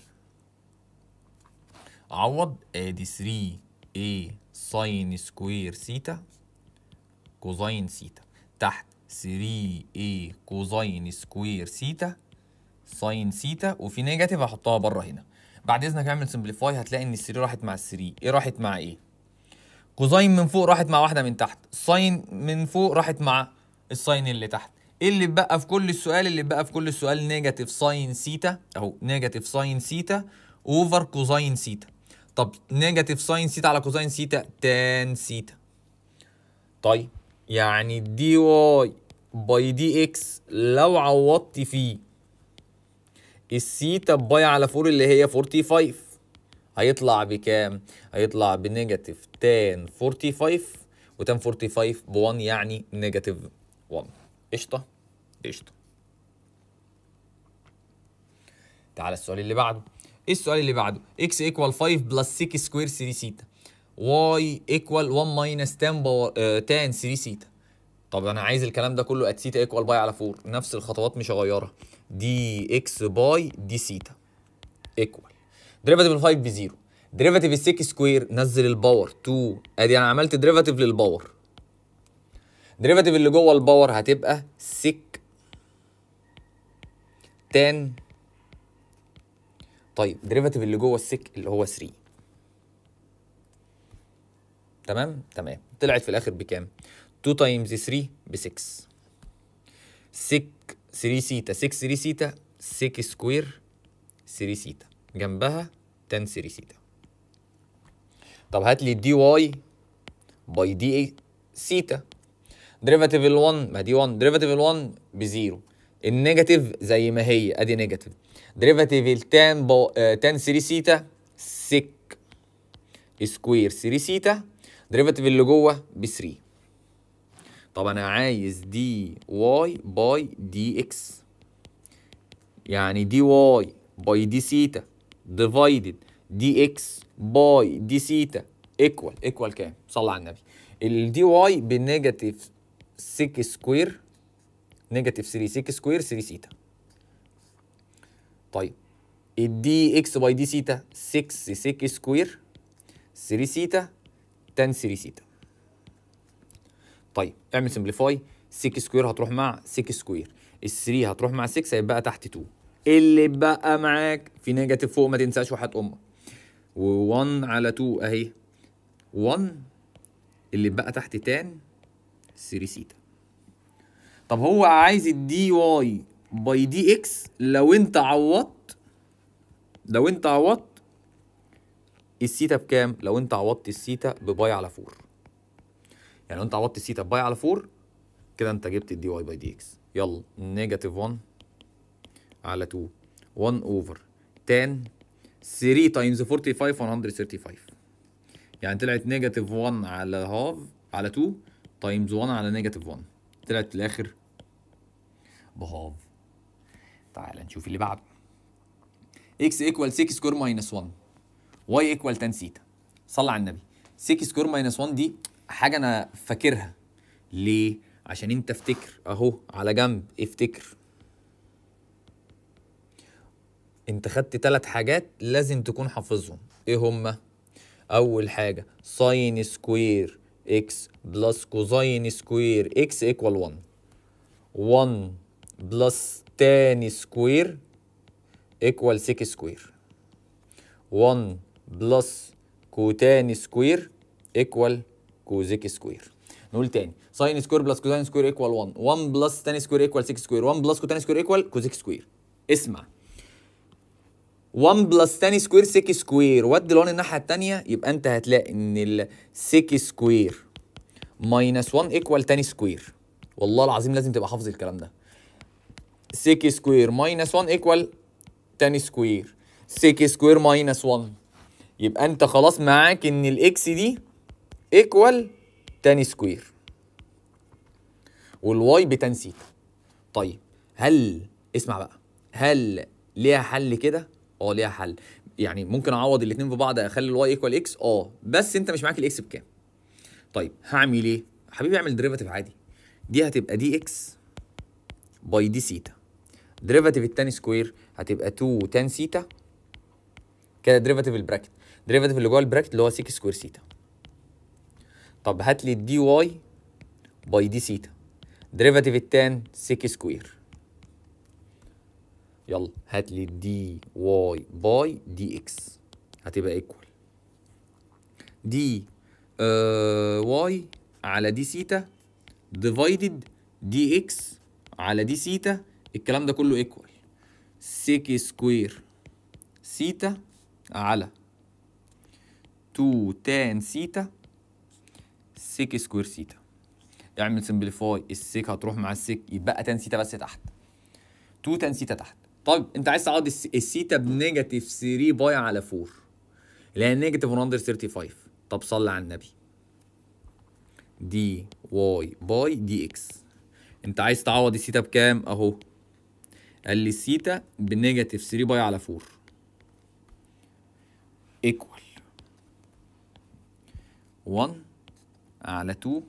عوض ادي 3 a ساين سكوير سيتا كوزين سيتا تحت 3a كوزين سكوير سيتا ساين سيتا وفي نيجاتيف هحطها بره هنا بعد اذنك اعمل سمبليفاي هتلاقي ان ال 3 راحت مع ال 3 ايه راحت مع ايه كوزاين من فوق راحت مع واحده من تحت ساين من فوق راحت مع الساين اللي تحت ايه اللي بقى في كل السؤال اللي بقى في كل السؤال نيجاتيف ساين سيتا اهو نيجاتيف ساين سيتا اوفر كوزاين سيتا طب نيجاتيف ساين سيتا على كوزاين سيتا تان سيتا طيب يعني دي واي باي دي اكس لو عوضت فيه السيتا باي على 4 اللي هي 45 هيطلع بكام؟ هيطلع بنيجاتيف 1045 و 1045 ب 1 يعني نيجاتيف 1 قشطه؟ قشطه تعالى السؤال اللي بعده ايه السؤال اللي بعده؟ x equal 5 بلس 6 سكوير 3 سيتا y equal 1 minus 10 باور آه, 3 سيتا طب انا عايز الكلام ده كله ات سيتا ايكوال باي على 4 نفس الخطوات مش هغيرها دي اكس باي دي سيتا ايكوال ديريفاتيف ال5 بزيرو ديريفاتيف ال 6 سكوير نزل الباور 2 ادي انا عملت ديريفاتيف للباور ديريفاتيف اللي جوه الباور هتبقى سك تان طيب ديريفاتيف اللي جوه السيك اللي هو 3 تمام تمام طلعت في الاخر بكام 2 تايمز 3 ب 6 سك 3 سيتا 6 3 سيتا سيك سكوير 3 سيتا جنبها 10 سيري سيتا طب هات لي دي واي باي دي سيتا ديريفاتيف ال1 ما دي 1 ديريفاتيف ال1 بزيرو النيجاتيف زي ما هي ادي نيجاتيف ديريفاتيف ال10 10 سيري سيتا سيك سكوير سيري سيتا ديريفاتيف اللي جوه ب 3 طب انا عايز دي واي باي دي اكس يعني دي واي باي دي سيتا ديفايدد دي اكس باي دي سيتا ايكوال ايكوال كام؟ صلى على النبي. الدي واي بنيجاتيف 6 سكوير نيجاتيف 3 6 سكوير 3 سيتا. طيب الدي اكس باي دي سيتا 6 6 سكوير 3 سيتا 10 3 سيتا. طيب اعمل سمبليفاي 6 سكوير هتروح مع 6 سكوير ال 3 هتروح مع 6 هيبقى تحت 2 اللي اتبقى معاك في نيجاتيف فوق ما تنساش وحات امك و1 على 2 اهي 1 اللي اتبقى تحت تان 3 سيتا طب هو عايز الدي واي باي دي اكس لو انت عوضت لو انت عوضت السيتا بكام؟ لو انت عوضت السيتا بباي على 4 يعني لو انت عوضت السيتا بباي على 4 كده انت جبت الدي واي باي دي اكس يلا نيجاتيف 1 على 2 1 اوفر 10 3 تايمز 45 135 يعني طلعت نيجاتيف 1 على هاف على 2 تايمز 1 على نيجاتيف 1 طلعت في الاخر بهاف تعال نشوف اللي بعده x ايكوال 6 سكور ماينس 1 y ايكوال 10 سيتا صلى على النبي 6 سكور ماينس 1 دي حاجه انا فاكرها ليه عشان انت افتكر اهو على جنب افتكر انت خدت ثلاث حاجات لازم تكون حافظهم ايه هما اول حاجه ساين سكوير اكس بلس كوزاين سكوير اكس ايكوال 1 1 بلس تاني سكوير ايكوال سيك سكوير 1 بلس كوتاني سكوير ايكوال كوزيك سكوير نقول تاني ساين سكوير بلس كوزين سكوير ايكوال 1 1 بلس تاني سكوير ايكوال 6 سكوير 1 بلس كوتاني سكوير ايكوال كوزيك سكوير اسمع 1 بلس تاني سكوير سيك سكوير ودي الوان الناحيه التانيه يبقى انت هتلاقي ان السيك سكوير ماينس 1 ايكوال تاني سكوير والله العظيم لازم تبقى حافظ الكلام ده سيك سكوير ماينس 1 ايكوال تاني سكوير سيك سكوير ماينس 1 يبقى انت خلاص معاك ان الاكس دي ايكوال تاني سكوير والواي بتنسيت طيب هل اسمع بقى هل ليها حل كده اه ليها حل يعني ممكن اعوض الاثنين في بعض اخلي الواي ايكوال اكس اه بس انت مش معاك الاكس بكام طيب هعمل ايه حبيبي اعمل ديريفاتيف عادي دي هتبقى دي اكس باي دي سيتا ديريفاتيف التاني سكوير هتبقى 2 تان سيتا كده ديريفاتيف البراكت ديريفاتيف اللي جوه البراكت اللي هو 6 سكوير سيتا طب هات لي الدي واي باي دي سيتا ديريفاتيف التان 6 سكوير يلا هات لي دي واي باي دي اكس هتبقى ايكوال دي واي على دي سيتا ديفايدد دي اكس على دي سيتا الكلام ده كله ايكوال سيك سكوير سيتا على 2 تان سيتا سيك سكوير سيتا اعمل سمبليفاي السيك هتروح مع السيك يتبقى تان سيتا بس تحت 2 تان سيتا تحت طيب انت عايز تعوض الثيتا بنيجاتيف 3 باي على 4 اللي هي نيجاتيف 135 طب صلي على النبي دي واي باي دي اكس انت عايز تعوض الثيتا بكام اهو قال لي الثيتا بنيجاتيف 3 باي على 4 ايكوال 1 على 2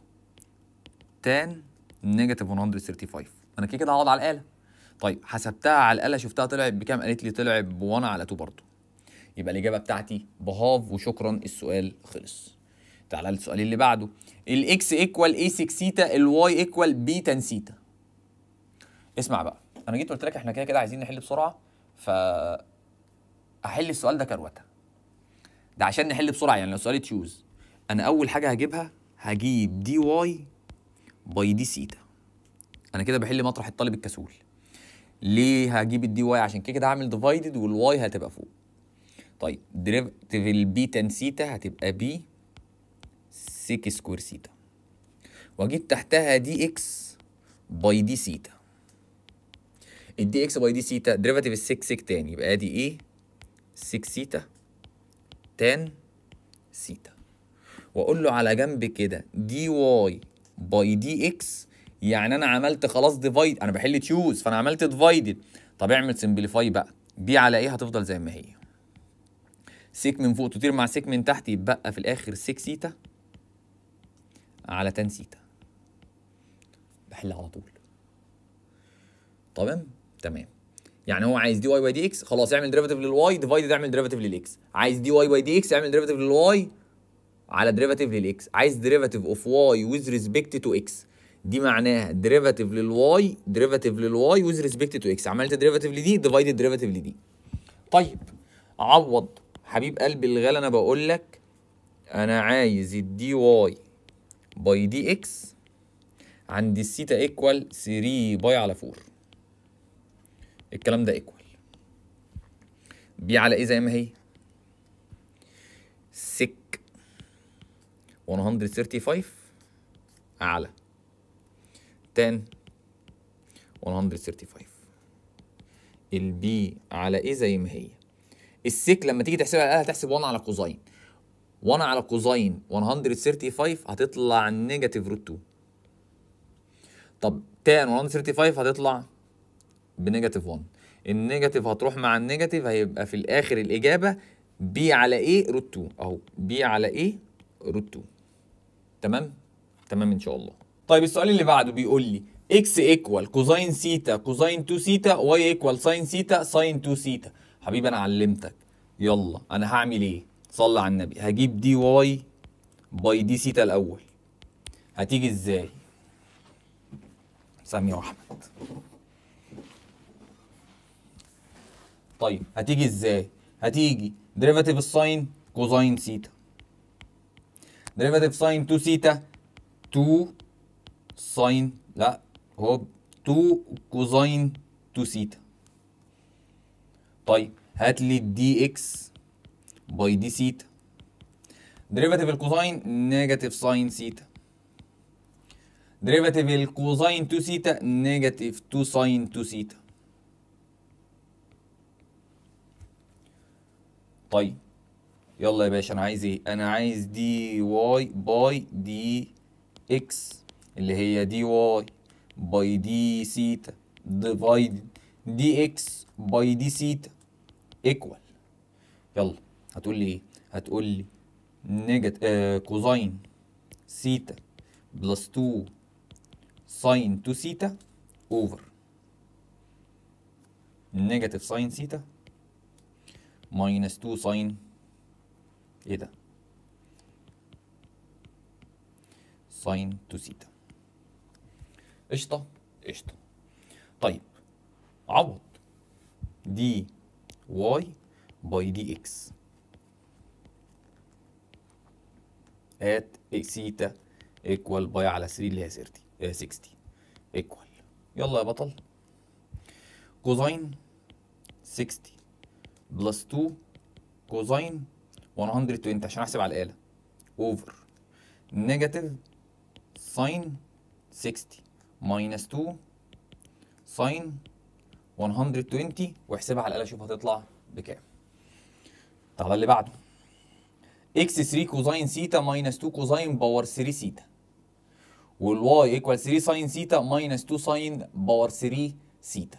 تان نيجاتيف 135 انا كده كده هقعد على الاله طيب حسبتها على الاله شفتها طلعت بكام قالت لي طلعت ب1 على 2 برضه يبقى الاجابه بتاعتي بهاف وشكرا السؤال خلص تعالى للسؤال اللي بعده الاكس ايكوال اي 6 ثيتا الواي ايكوال بي تان ثيتا اسمع بقى انا جيت قلت لك احنا كده كده عايزين نحل بسرعه ف احل السؤال ده كروته ده عشان نحل بسرعه يعني لو سؤال تشوز انا اول حاجه هجيبها هجيب دي واي باي دي سيتا انا كده بحل مطرح الطالب الكسول ليه هجيب الدي واي عشان كده هعمل ديفايدد والواي هتبقى فوق طيب ديريفيتيف البي تان سيتا هتبقى بي سيك سكوير سيتا واجيب تحتها دي اكس باي دي سيتا الدي اكس باي دي سيتا ديريفيتيف السيك سيك تاني يبقى ادي ايه 6 سيتا تان سيتا واقول له على جنب كده دي واي باي دي اكس يعني انا عملت خلاص ديفايد انا بحل تشوز فانا عملت ديفايدد طب اعمل سمبليفاي بقى دي على ايه هتفضل زي ما هي سيك من فوق تطير مع سيك من تحت يتبقى في الاخر سيك سيتا على تان سيتا بحل على طول تمام تمام يعني هو عايز دي واي باي دي اكس خلاص اعمل ديريفاتيف للواي ديفايد اعمل ديريفاتيف للاكس عايز دي واي باي دي اكس اعمل ديريفاتيف للواي على ديريفاتيف للاكس عايز ديريفاتيف اوف واي ويز ريسبكت تو اكس دي معناها ديريفاتيف للواي ديريفاتيف للواي ويز ريسبكت تو اكس عملت ديريفاتيف لدي ديفايد ديريفاتيف لدي طيب عوض حبيب قلب الغالي انا بقول لك انا عايز الدي واي باي دي اكس عند السيتا ايكوال 3 باي على 4 الكلام ده ايكوال بي على ايه زي ما هي سك 135 اعلى tan 135 البي على ايه زي ما هي السيك لما تيجي تحسبها آه، على هتحسب 1 على كوزين 1 على كوزين 135 هتطلع نيجاتيف روت 2 طب تان 135 هتطلع بنيجاتيف 1 النيجاتيف هتروح مع النيجاتيف هيبقى في الاخر الاجابه بي على ايه روت 2 اهو بي على ايه روت 2 تمام تمام ان شاء الله طيب السؤال اللي بعده بيقول لي اكس ايكوال كوزين سيتا كوزين 2 سيتا واي ايكوال ساين سيتا ساين 2 سيتا حبيبي انا علمتك يلا انا هعمل ايه صلي على النبي هجيب دي واي باي دي سيتا الاول هتيجي ازاي سامي واحمد طيب هتيجي ازاي هتيجي ديريفاتيف الساين كوزين سيتا ديريفاتيف ساين 2 سيتا 2 ساين لا هو 2 كوزين 2 سيتا طيب هات لي دي اكس باي دي سيتا ديريفاتيف الكوزين نيجاتيف ساين سيتا ديريفاتيف الكوزين 2 سيتا نيجاتيف 2 ساين 2 سيتا طيب يلا يا باشا انا عايز ايه انا عايز دي واي باي دي اكس اللي هي دي واي باي دي سيتا ديفايد دي اكس باي دي سيتا ايكوال يلا هتقول لي ايه هتقول لي نيجات آه كوزين سيتا بلس 2 ساين 2 سيتا اوفر نيجاتيف ساين سيتا ماينس 2 ساين ايه ده ساين 2 سيتا قشطه قشطه طيب عوض دي واي باي دي اكس ات سيتا ايكوال باي على 3 اللي هي 60 ايكوال يلا يا بطل كوزين 60 بلس 2 كوزين 120 عشان احسب على الاله اوفر نيجاتيف ساين 60 ماينس 2 ساين 120 واحسبها على الاله شوف هتطلع بكام تعالى اللي بعده اكس 3 كوزاين سيتا ماينس 2 كوزاين باور 3 سيتا والواي ايكوال 3 ساين سيتا ماينس 2 ساين باور 3 سيتا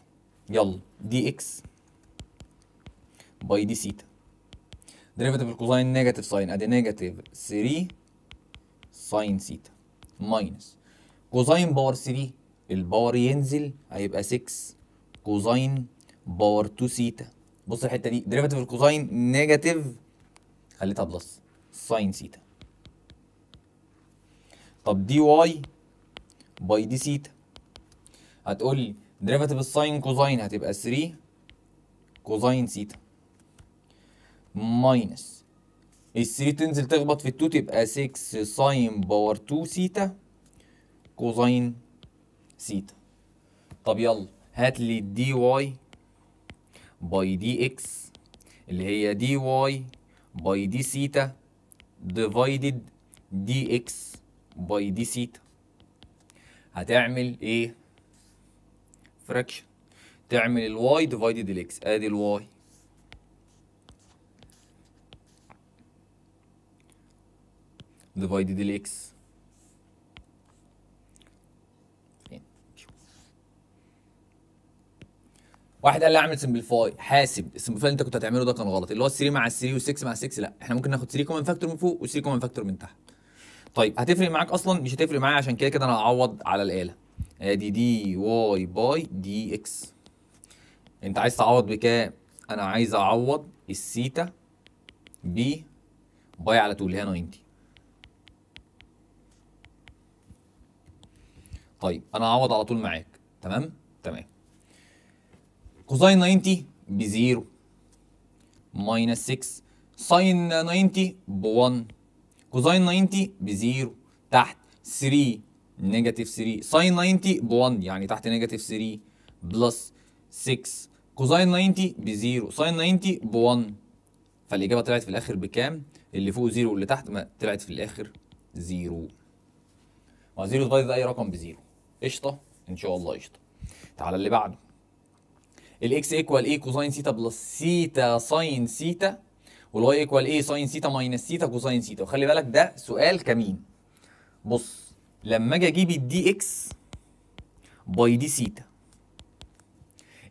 يلا دي اكس باي دي سيتا ديريفيتيف الكوزاين نيجاتيف ساين ادي نيجاتيف 3 ساين سيتا ماينس كوزين باور 3 الباور ينزل هيبقى 6 كوزين باور 2 سيتا بص الحته دي ديريفاتيف الكوزين نيجاتيف خليتها بلس ساين سيتا طب دي واي باي دي سيتا هتقول لي ديريفاتيف الساين كوزين هتبقى 3 كوزين سيتا ماينس ال 3 تنزل تخبط في ال 2 تبقى 6 ساين باور 2 سيتا كوزين سيتا طب يلا هات لي دي واي باي دي اكس اللي هي دي واي باي دي سيتا ديفايدد دي اكس باي دي سيتا هتعمل ايه فراكشن تعمل الواي ديفايدد الاكس ادي الواي ديفايدد الاكس واحد قال لي اعمل سمبليفاي حاسب السمبليفاي اللي انت كنت هتعمله ده كان غلط اللي هو 3 مع 3 و6 مع 6 لا احنا ممكن ناخد 3 كومن فاكتور من فوق و3 كومن فاكتور من تحت طيب هتفرق معاك اصلا مش هتفرق معايا عشان كده كده انا هعوض على الاله ادي آه، دي واي باي دي اكس انت عايز تعوض بكام انا عايز اعوض السيتا بي باي على 2 اللي هي 90 طيب انا هعوض على طول معاك تمام تمام كوزاين 90 بزيرو ماينس 6 ساين 90 ب1 كوزاين 90 بزيرو تحت 3 نيجاتيف 3 ساين 90 ب1 يعني تحت نيجاتيف 3 بلس 6 كوزاين 90 بزيرو ساين 90 ب1 فالاجابه طلعت في الاخر بكام اللي فوق زيرو واللي تحت ما طلعت في الاخر زيرو ما زيرو ديفايد اي رقم بزيرو قشطه ان شاء الله قشطه تعالى اللي بعده الاكس ايكوال ايه كوساين ثيتا بلس ثيتا ساين ثيتا والواي ايكوال ايه ساين ثيتا ماينس ثيتا كوساين ثيتا وخلي بالك ده سؤال كمين بص لما اجي اجيب الدي اكس باي دي ثيتا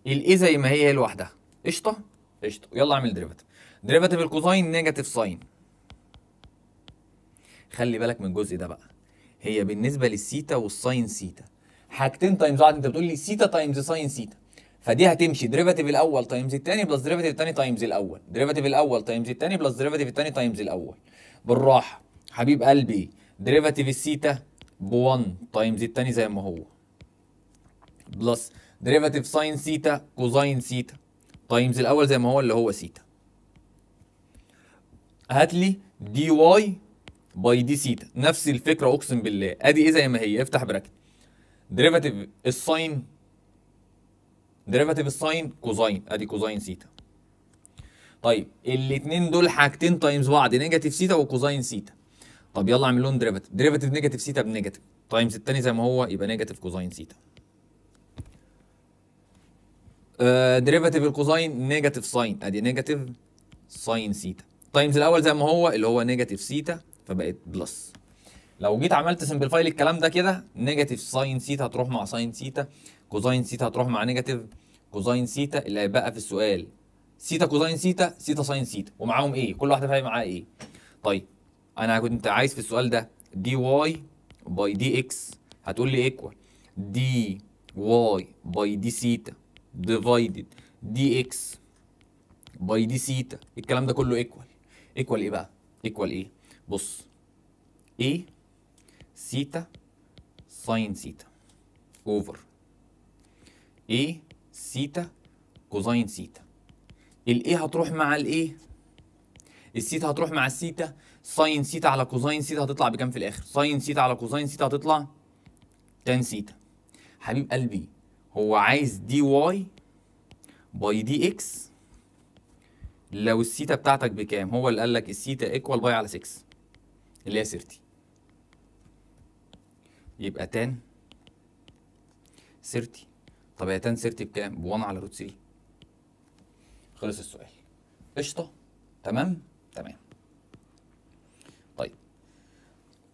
الايه زي ما هي لوحدها قشطه قشطه يلا اعمل ديريفاتيف ديريفاتيف الكوساين نيجاتيف ساين خلي بالك من الجزء ده بقى هي بالنسبه للثيتا والساين ثيتا حاجتين تايمز واحد انت بتقول لي ثيتا تايمز ساين ثيتا فدي هتمشي ديريفاتيف الاول تايمز الثاني بلس ديريفاتيف الثاني تايمز الاول ديريفاتيف الاول تايمز الثاني بلس ديريفاتيف الثاني تايمز الاول بالراحه حبيب قلبي ديريفاتيف الثيتا ب 1 تايمز الثاني زي ما هو بلس ديريفاتيف ساين ثيتا كوزاين ثيتا تايمز الاول زي ما هو اللي هو ثيتا هات لي دي واي باي دي ثيتا نفس الفكره اقسم بالله ادي ايه زي ما هي افتح براكت ديريفاتيف الساين ديريفاتيف الساين كوزاين ادي كوزاين سيتا طيب الاثنين دول حاجتين تايمز بعض نيجاتيف سيتا وكوزاين سيتا طب يلا اعمل لهم ديريفاتيف ديريفاتيف نيجاتيف سيتا بنيجاتيف تايمز الثاني زي ما هو يبقى نيجاتيف كوزاين سيتا ديريفاتيف الكوزاين نيجاتيف ساين ادي نيجاتيف ساين سيتا تايمز الاول زي ما هو اللي هو نيجاتيف سيتا فبقت بلس لو جيت عملت سمبلفاي للكلام ده كده نيجاتيف ساين سيتا هتروح مع ساين سيتا كوزين سيتا هتروح مع نيجاتيف كوزين سيتا اللي هيبقى في السؤال سيتا كوزين سيتا سيتا ساين سيتا ومعاهم ايه كل واحده فاهم معاها ايه طيب انا كنت عايز في السؤال ده دي واي باي دي اكس هتقول لي ايكوال دي واي باي دي سيتا ديفايدد دي اكس باي دي سيتا الكلام ده كله ايكوال ايكوال ايه بقى ايكوال ايه بص ايه سيتا ساين سيتا اوفر A سيتا كوزين سيتا الاي هتروح مع الايه السيتا هتروح مع السيتا ساين سيتا على كوزين سيتا هتطلع بكام في الاخر ساين سيتا على كوزين سيتا هتطلع تان سيتا حبيب قلبي هو عايز دي واي باي دي اكس لو السيتا بتاعتك بكام هو اللي قال لك السيتا ايكوال باي على 6 اللي هي سيرتي يبقى تان سيرتي طب هي تان سيرتي بكام؟ ب 1 على روت 3 خلص السؤال قشطه تمام تمام طيب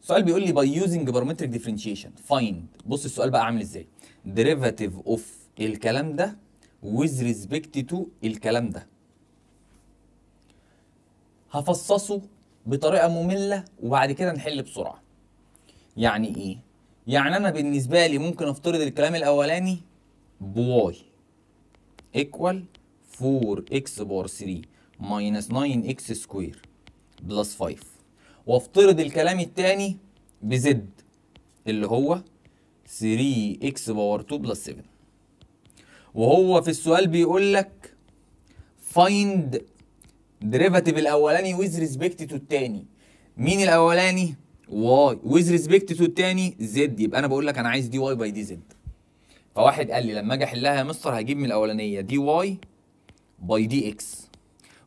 السؤال بيقول لي باي يوزنج بارامتريك ديفرنشيشن فايند بص السؤال بقى عامل ازاي ديريفاتيف اوف الكلام ده ويز ريسبكت تو الكلام ده هفصصه بطريقه ممله وبعد كده نحل بسرعه يعني ايه يعني انا بالنسبه لي ممكن افترض الكلام الاولاني بواي equal 4x بار 3 minus 9x سكوير بلس 5 وافترض الكلام الثاني بزد اللي هو 3x باور 2 بلس 7 وهو في السؤال بيقول لك فايند ديريفاتيف الاولاني ويز ريسبكت تو الثاني مين الاولاني y ويز ريسبكت تو الثاني z يبقى انا بقول لك انا عايز دي y by دي زد فواحد قال لي لما اجي احلها يا مستر هجيب من الاولانيه دي واي باي دي اكس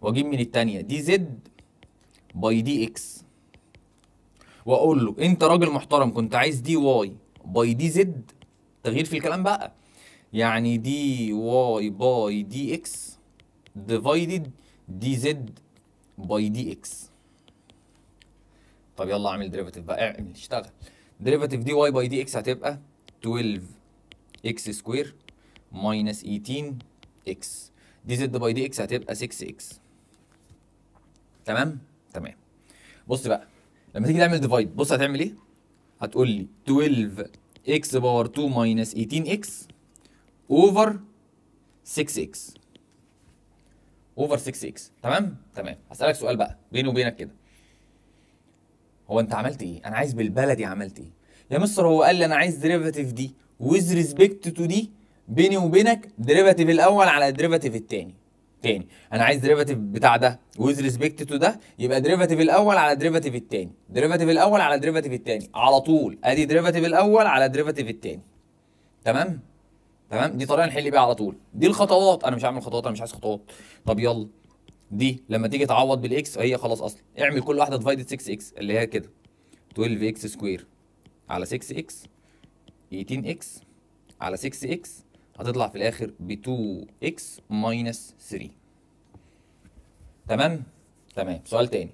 واجيب من الثانيه دي زد باي دي اكس واقول له انت راجل محترم كنت عايز دي واي باي دي زد تغيير في الكلام بقى يعني دي واي باي دي اكس ديفايدد دي زد باي دي اكس طب يلا اعمل ديريفاتيف بقى اعمل اشتغل ديريفاتيف دي واي باي دي اكس هتبقى 12 x سكوير ماينس 18 x دي زد باي دي اكس هتبقى 6 x تمام تمام بص بقى لما تيجي تعمل ديفايد بص هتعمل ايه هتقول لي 12 x باور 2 ماينس 18 x اوفر 6 x اوفر 6 تمام؟ تمام تمام هسالك سؤال بقى بيني وبينك كده هو انت عملت ايه انا عايز بالبلدي عملت ايه يا مستر هو قال لي انا عايز ديريفاتيف دي ويز ريسبكت تو دي بيني وبينك ديريفاتيف الاول على ديريفاتيف الثاني تاني انا عايز ديريفاتيف بتاع ده ويز ريسبكت تو ده يبقى ديريفاتيف الاول على ديريفاتيف الثاني ديريفاتيف الاول على ديريفاتيف الثاني على طول ادي ديريفاتيف الاول على ديريفاتيف الثاني تمام تمام دي طريقه نحل بيها على طول دي الخطوات انا مش هعمل خطوات انا مش عايز خطوات طب يلا دي لما تيجي تعوض بالاكس هي خلاص اصلا اعمل كل واحده ديفايدد 6 اكس اللي هي كده 12 اكس سكوير على 6 اكس 18x على 6x هتطلع في الاخر ب 2x ماينس 3 تمام تمام سؤال تاني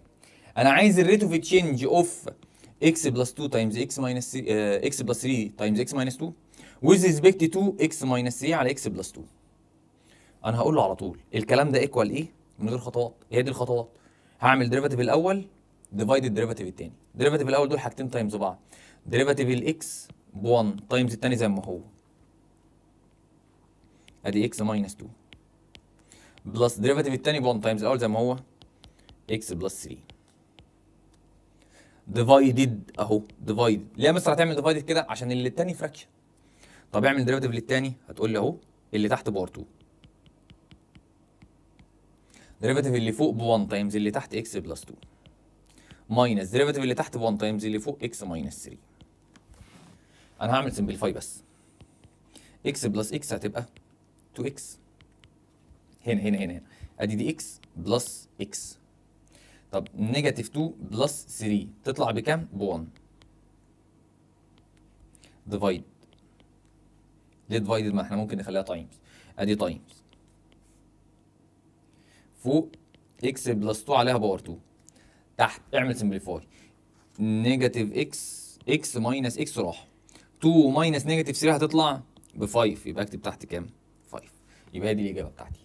انا عايز الريت اوف تشينج اوف x بلس 2 تايمز x ماينس آه، 3 x بلس 3 تايمز x ماينس 2 ويز ريسبكت 2 x ماينس 3 على x بلس 2 انا هقول له على طول الكلام ده ايكوال ايه من غير خطوات هي دي الخطوات هعمل ديريفاتيف الاول ديفايد الديريفاتيف الثاني ديريفاتيف الاول دول حاجتين تايمز بعض ديريفاتيف الاكس ب1 طيب، تايمز التاني زي ما هو ادي اكس ماينس 2 بلس ديريفاتيف التاني ب1 تايمز الاول زي ما هو اكس بلس 3 ديفايدد اهو ديفايدد ليه يا مستر هتعمل ديفايدد كده عشان اللي التاني فراكشن طب اعمل ديريفاتيف للتاني هتقول لي اهو اللي تحت بار 2 ديريفاتيف اللي فوق ب1 تايمز اللي تحت اكس بلس 2 ماينس ديريفاتيف اللي تحت ب1 تايمز اللي فوق اكس ماينس 3 انا هعمل سمبليفاي بس اكس بلس اكس هتبقى 2 اكس هنا هنا هنا ادي دي اكس بلس اكس طب نيجاتيف 2 بلس 3 تطلع بكام؟ ب 1 ديفايد ليه ديفايد ما احنا ممكن نخليها تايمز ادي تايمز فوق اكس بلس 2 عليها باور 2 تحت اعمل سمبليفاي نيجاتيف اكس اكس ماينس اكس راح 2 ماينس نيجاتيف 3 هتطلع ب 5 يبقى اكتب تحت كام 5 يبقى دي الاجابه بتاعتي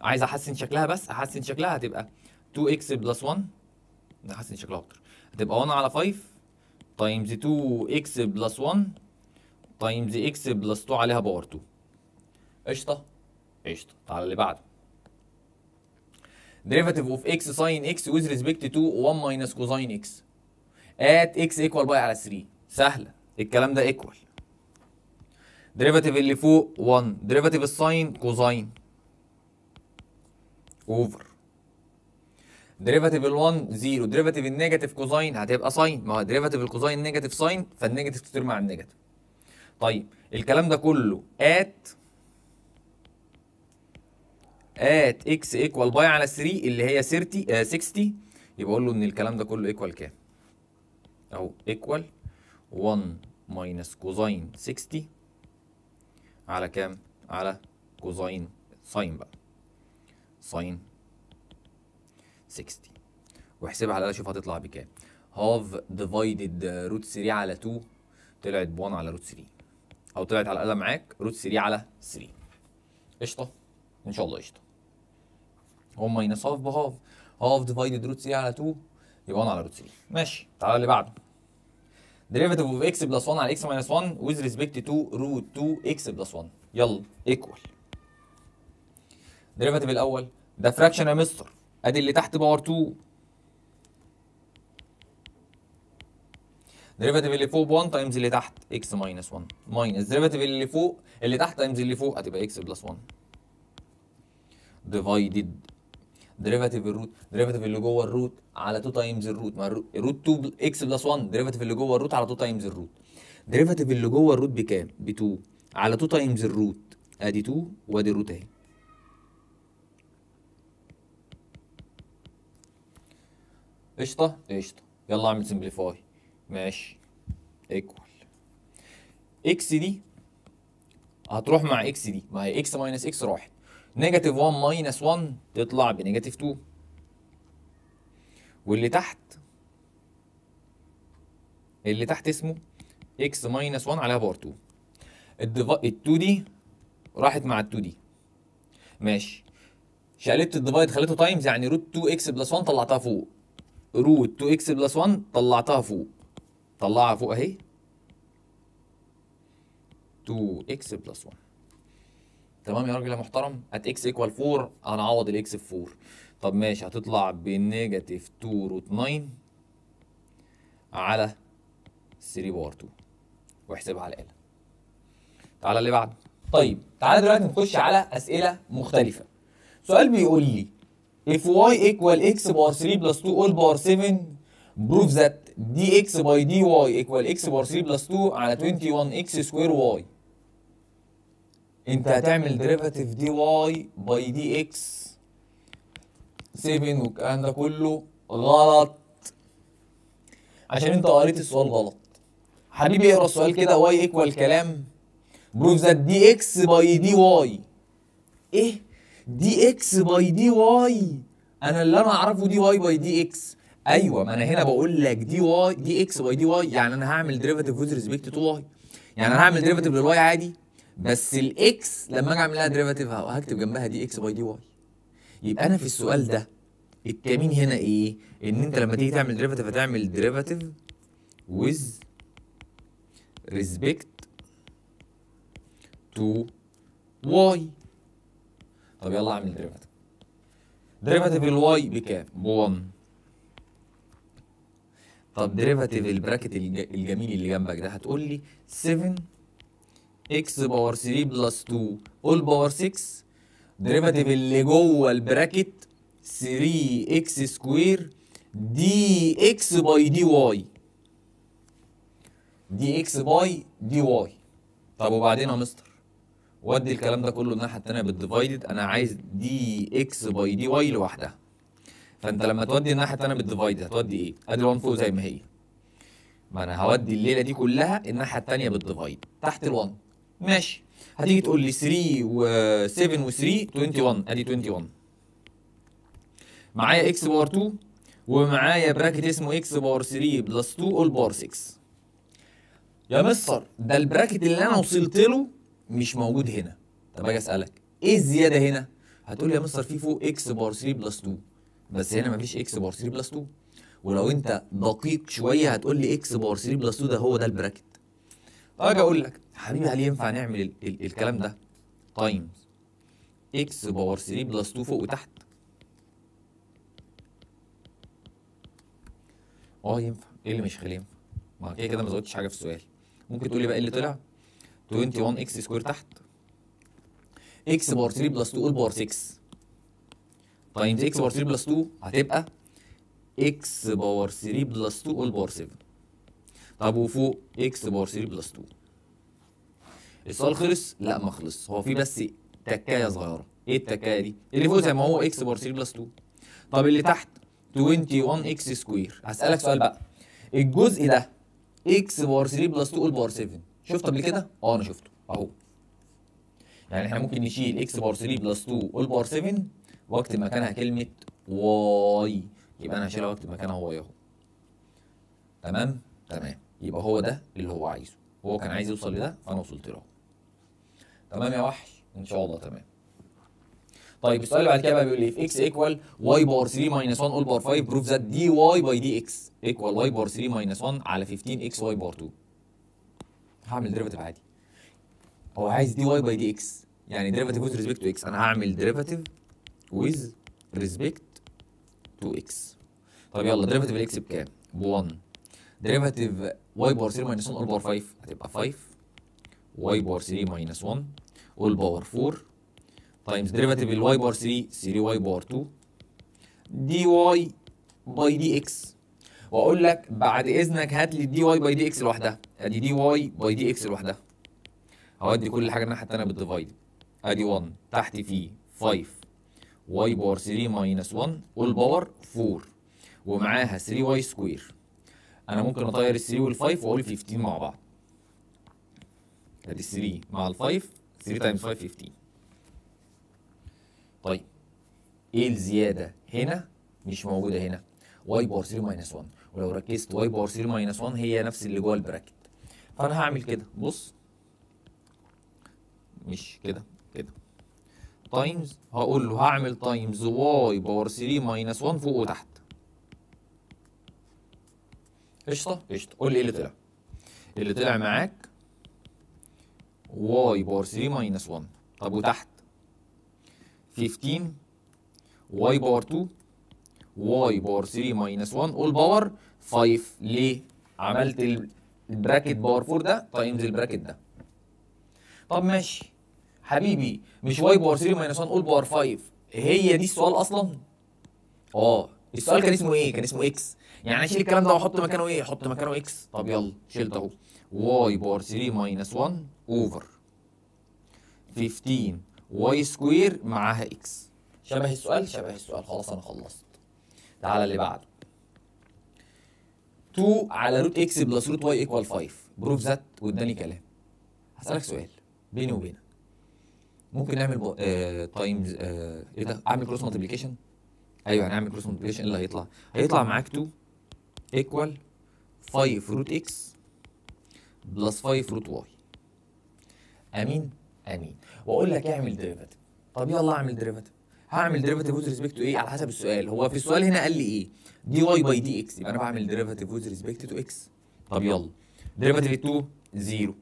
عايز احسن شكلها بس احسن شكلها هتبقى 2 اكس بلس 1 احسن شكلها اكتر هتبقى 1 على 5 تايمز 2 اكس بلس 1 تايمز اكس بلس 2 عليها باور 2 قشطه قشطه تعالى اللي بعده derivative of x sin x with respect to 1 minus cosine x at x equal باي على 3 سهله الكلام ده ايكوال ديريفاتيف اللي فوق 1 ديريفاتيف الساين كوزاين اوفر ديريفاتيف ال1 0 ديريفاتيف النيجاتيف كوزاين هتبقى ساين ما هو ديريفاتيف الكوزاين نيجاتيف ساين فالنيجاتيف تطير مع النيجاتيف طيب الكلام ده كله ات ات اكس ايكوال باي على 3 اللي هي 30 آه 60 يبقى اقول له ان الكلام ده كله ايكوال كام اهو ايكوال 1 ماينس كوزين 60 على كام؟ على كوزين ساين بقى ساين 60 واحسبها على الاقل شوف هتطلع بكام هاف ديفايدد روت 3 على 2 طلعت ب 1 على روت 3 او طلعت على الاقل معاك روت 3 على 3 قشطه ان شاء الله قشطه هو ماينس هاف بهاف هاف ديفايدد روت 3 على 2 يبقى 1 على روت 3 ماشي تعالى اللي بعده derivative of x plus 1 على x minus 1 with respect to root 2 x plus 1 يلا equal derivative الاول ده fraction يا مستر ادي اللي تحت باور 2 derivative اللي فوق ب 1 تايمز اللي تحت x minus 1 minus derivative اللي فوق اللي تحت تايمز اللي فوق هتبقى x plus 1 divided ديريفاتيف الروت ديريفاتيف اللي جوه الروت على 2 تايمز الروت ما الروت 2 اكس بلس 1 ديريفاتيف اللي جوه الروت على 2 تايمز الروت ديريفاتيف اللي جوه الروت بكام ب 2 على 2 تايمز الروت ادي 2 وادي الروت اهي قشطه قشطه يلا اعمل سمبليفاي ماشي ايكوال اكس دي هتروح مع اكس دي ما هي اكس ماينس اكس راحت نيجاتيف 1 ماينس 1 تطلع بنيجاتيف 2 واللي تحت اللي تحت اسمه اكس ماينس 1 عليها باور 2 ال 2 دي راحت مع ال 2 دي ماشي شقلبت الديفايد خليته تايمز يعني روت 2 اكس بلس 1 طلعتها فوق روت 2 اكس بلس 1 طلعتها فوق طلعها فوق اهي 2 اكس بلس 1 تمام يا راجل يا محترم هات اكس ايكوال 4 هنعوض الاكس في 4 طب ماشي هتطلع بنيجاتيف 2 روت 9 على 3 باور 2 واحسبها على الاله تعالى اللي بعده طيب تعالى دلوقتي نخش على اسئله مختلفه سؤال بيقول لي if y equal x باور 3 بلس 2 all باور 7 prove that dx by dy equal x باور 3 بلس 2 على 21x سكوير y انت هتعمل ديريفاتيف دي واي باي دي اكس 7 والكلام ده كله غلط عشان انت قريت السؤال غلط حبيبي اقرا السؤال كده واي ايكوال كلام بروف ذات دي اكس باي دي واي ايه دي اكس باي دي واي انا اللي انا اعرفه دي واي باي دي اكس ايوه ما انا هنا بقول لك دي واي دي اكس باي دي واي يعني انا هعمل ديريفاتيف وذ ريسبكت تو واي يعني انا هعمل ديريفاتيف للواي عادي بس الاكس لما اجي اعمل لها ديريفاتيف هكتب جنبها دي اكس باي دي واي يبقى انا في السؤال ده التامين هنا ايه ان انت لما تيجي تعمل ديريفاتيف هتعمل ديريفاتيف ويز ريسبكت تو واي طب يلا اعمل ديريفاتيف ديريفاتيف الواي بكام ب 1 طب ديريفاتيف البراكت الجميل اللي جنبك ده هتقول لي 7 x باور 3 بلس 2 اول باور 6 ديريفاتيف اللي جوه البراكت 3 x سكوير دي اكس باي دي واي دي اكس باي دي واي طب وبعدين يا مستر ودي الكلام ده كله الناحيه التانيه بالديفايدد انا عايز دي اكس باي دي واي لوحدها فانت لما تودي الناحيه التانيه بالديفايدد هتودي ايه؟ ادي 1 فوق زي ما هي ما انا هودي الليله دي كلها الناحيه التانيه بالديفايد تحت ال1 ماشي هتيجي تقول لي 3 و 7 و 3 21 ادي 21 معايا اكس باور 2 ومعايا براكت اسمه اكس باور 3 بلس 2 اول باور 6 يا مستر ده البراكت اللي انا وصلت له مش موجود هنا طب اجي اسالك ايه الزياده هنا هتقول لي يا مستر في فوق اكس باور 3 بلس 2 بس هنا مفيش اكس باور 3 بلس 2 ولو انت دقيق شويه هتقول لي اكس باور 3 بلس 2 ده هو ده البراكت اجي اقول لك حبيبي هل ينفع نعمل ال ال الكلام ده تايمز اكس باور 3 بلس 2 فوق وتحت اه ينفع ايه اللي مش ينفع؟ ما كده كده ما زودتش حاجه في السؤال ممكن تقول لي بقى إيه اللي طلع 21 اكس سكوير تحت اكس باور 3 بلس 2 اول باور 6 تايمز اكس باور 3 بلس 2 هتبقى اكس باور 3 بلس 2 اول باور 7 طب وفوق اكس باور 3 بلس 2 السؤال خلص لا ما خلص هو في بس تكايه صغيره ايه التكايه دي اللي فوق زي ما هو اكس بار 3 بلس 2 طب اللي تحت 21 اكس سكوير هسالك سؤال بقى الجزء ده اكس بار 3 بلس 2 بار 7 شفته قبل كده اه انا شفته اهو يعني احنا ممكن نشيل اكس بار 3 بلس 2 بار 7 واكتب مكانها كلمه واي يبقى انا هشيلها واكتب مكانها واي اهو تمام تمام يبقى هو ده اللي هو عايزه هو كان عايز يوصل لده فانا وصلت له تمام يا وحش ان شاء الله تمام طيب السؤال اللي بعد كده بقى بيقول لي اكس ايكوال واي y باور 3 minus 1 all باور 5 دي that dy by dx ايكوال y باور 3 minus 1 على 15 اكس واي باور 2 هعمل ديريفاتيف عادي هو عايز dy by dx يعني ديريفاتيف ويز ريسبكت تو x انا هعمل ديريفاتيف ويز ريسبكت تو x طب يلا ديريفاتيف الاكس بكام؟ ب 1 ديريفاتيف y باور 3 minus 1 all باور 5 هتبقى 5 y باور 3 minus 1 والباور 4 تايمز ديريفاتيف الواي بار 3 3 واي بار 2 دي واي باي دي اكس واقول لك بعد اذنك هات لي الدي واي باي دي اكس لوحدها ادي دي واي باي دي اكس لوحدها هودي كل حاجه الناحيه الثانيه بالديفايد ادي 1 تحت في 5 واي باور 3 ماينس 1 والباور 4 ومعاها 3 واي سكوير انا ممكن اطير ال 3 وال 5 واقول 15 مع بعض ادي 3 مع ال 5 3 تايمز 5 15 طيب ايه الزياده هنا مش موجوده هنا واي باور 3 ماينس 1 ولو ركزت واي باور 3 ماينس 1 هي نفس اللي جوه البراكت فانا هعمل كده بص مش كده كده تايمز هقول له هعمل تايمز واي باور 3 ماينس 1 فوق وتحت قشطه قشطه قول لي ايه اللي طلع اللي طلع معاك واي باور 3 ماينس 1 طب وتحت 15 واي باور 2 واي باور 3 ماينس 1 اول باور 5 ليه؟ عملت البراكت باور 4 ده تايمز البراكت ده طب ماشي حبيبي مش واي باور 3 ماينس 1 اول باور 5 هي دي السؤال اصلا؟ اه السؤال كان اسمه ايه؟ كان اسمه اكس يعني اشيل الكلام ده واحط مكانه ايه؟ احط مكانه اكس طب يلا شلت اهو y بار 3 minus 1 over 15 y سكوير معاها x شبه السؤال شبه السؤال خلاص انا خلصت تعالى اللي بعده 2 على روت x بلس روت y ايكوال 5 بروف ذات واداني كلام هسألك سؤال بيني وبينك ممكن نعمل تايمز آه، آه، ايه ده اعمل كروس مالتيبيكيشن ايوه هنعمل كروس مالتيبيكيشن ايه اللي هيطلع هيطلع معاك 2 ايكوال 5 روت اكس بلس 5 روت واي امين امين واقول لك اعمل ديريفاتيف طب يلا اعمل ديريفاتيف هعمل ديريفاتيف وذ ريسبكت تو ايه على حسب السؤال هو في السؤال هنا قال لي ايه دي واي باي دي اكس يبقى انا بعمل ديريفاتيف وذ ريسبكت تو اكس طب يلا ديريفاتيف 2 0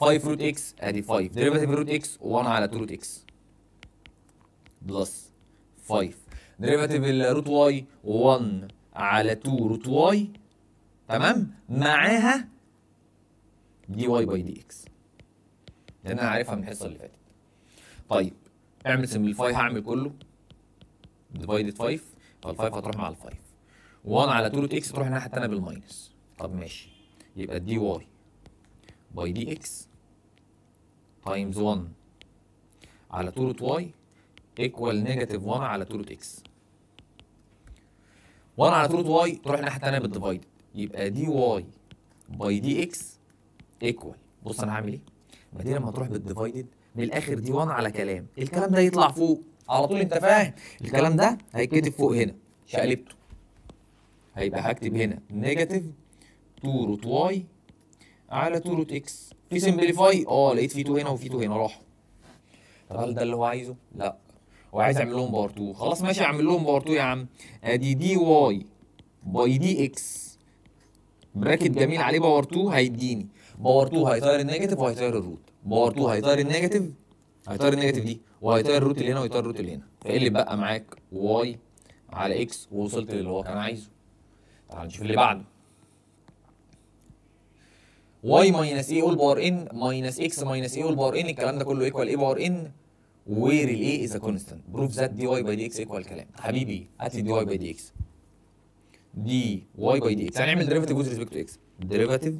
5 روت اكس ادي 5 ديريفاتيف روت اكس 1 على 2 روت اكس بلس 5 ديريفاتيف الروت واي 1 على 2 روت واي تمام معاها دي واي باي دي اكس لان انا عارفها من الحصه اللي فاتت طيب, طيب، اعمل سمبليفاي هعمل كله ديفايدد 5 فال 5 هتروح مع ال 5 1 على 2 اكس تروح الناحيه الثانيه بالماينس طب ماشي يبقى دي واي باي دي اكس تايمز 1 على 2 واي ايكوال نيجاتيف 1 على 2 اكس 1 على 2 واي تروح الناحيه الثانيه بالديفايد يبقى دي واي باي دي اكس ايكوال بص انا هعمل ايه دي لما تروح بالديفايدد من الاخر دي 1 على كلام الكلام ده يطلع فوق على طول انت فاهم الكلام ده هيتكتب فوق هنا شقلبته هيبقى هكتب هنا نيجاتيف 2 روت واي على 2 روت اكس في سمبليفاي اه لقيت في 2 هنا وفي 2 هنا راحوا طب هل ده اللي هو عايزه؟ لا هو عايز اعمل لهم باور 2 خلاص ماشي اعمل لهم باور 2 يا عم ادي دي واي باي دي اكس براكت جميل عليه باور 2 هيديني باور 2 هيطير النيجاتيف وهيطير الروت باور 2 هيطير النيجاتيف هيطير النيجاتيف دي وهيطير الروت اللي هنا وهيطير الروت اللي هنا فايه اللي بقى معاك واي على اكس ووصلت للي هو كان عايزه تعال نشوف اللي بعده واي ماينس اي اول باور ان ماينس اكس ماينس اي اول باور ان الكلام ده كله ايكوال اي باور ان وير الاي از كونستنت بروف ذات دي واي باي دي اكس ايكوال كلام حبيبي هات لي دي واي باي دي اكس دي واي باي دي اكس هنعمل ديريفاتيف ويز ريسبكت تو اكس ديريفاتيف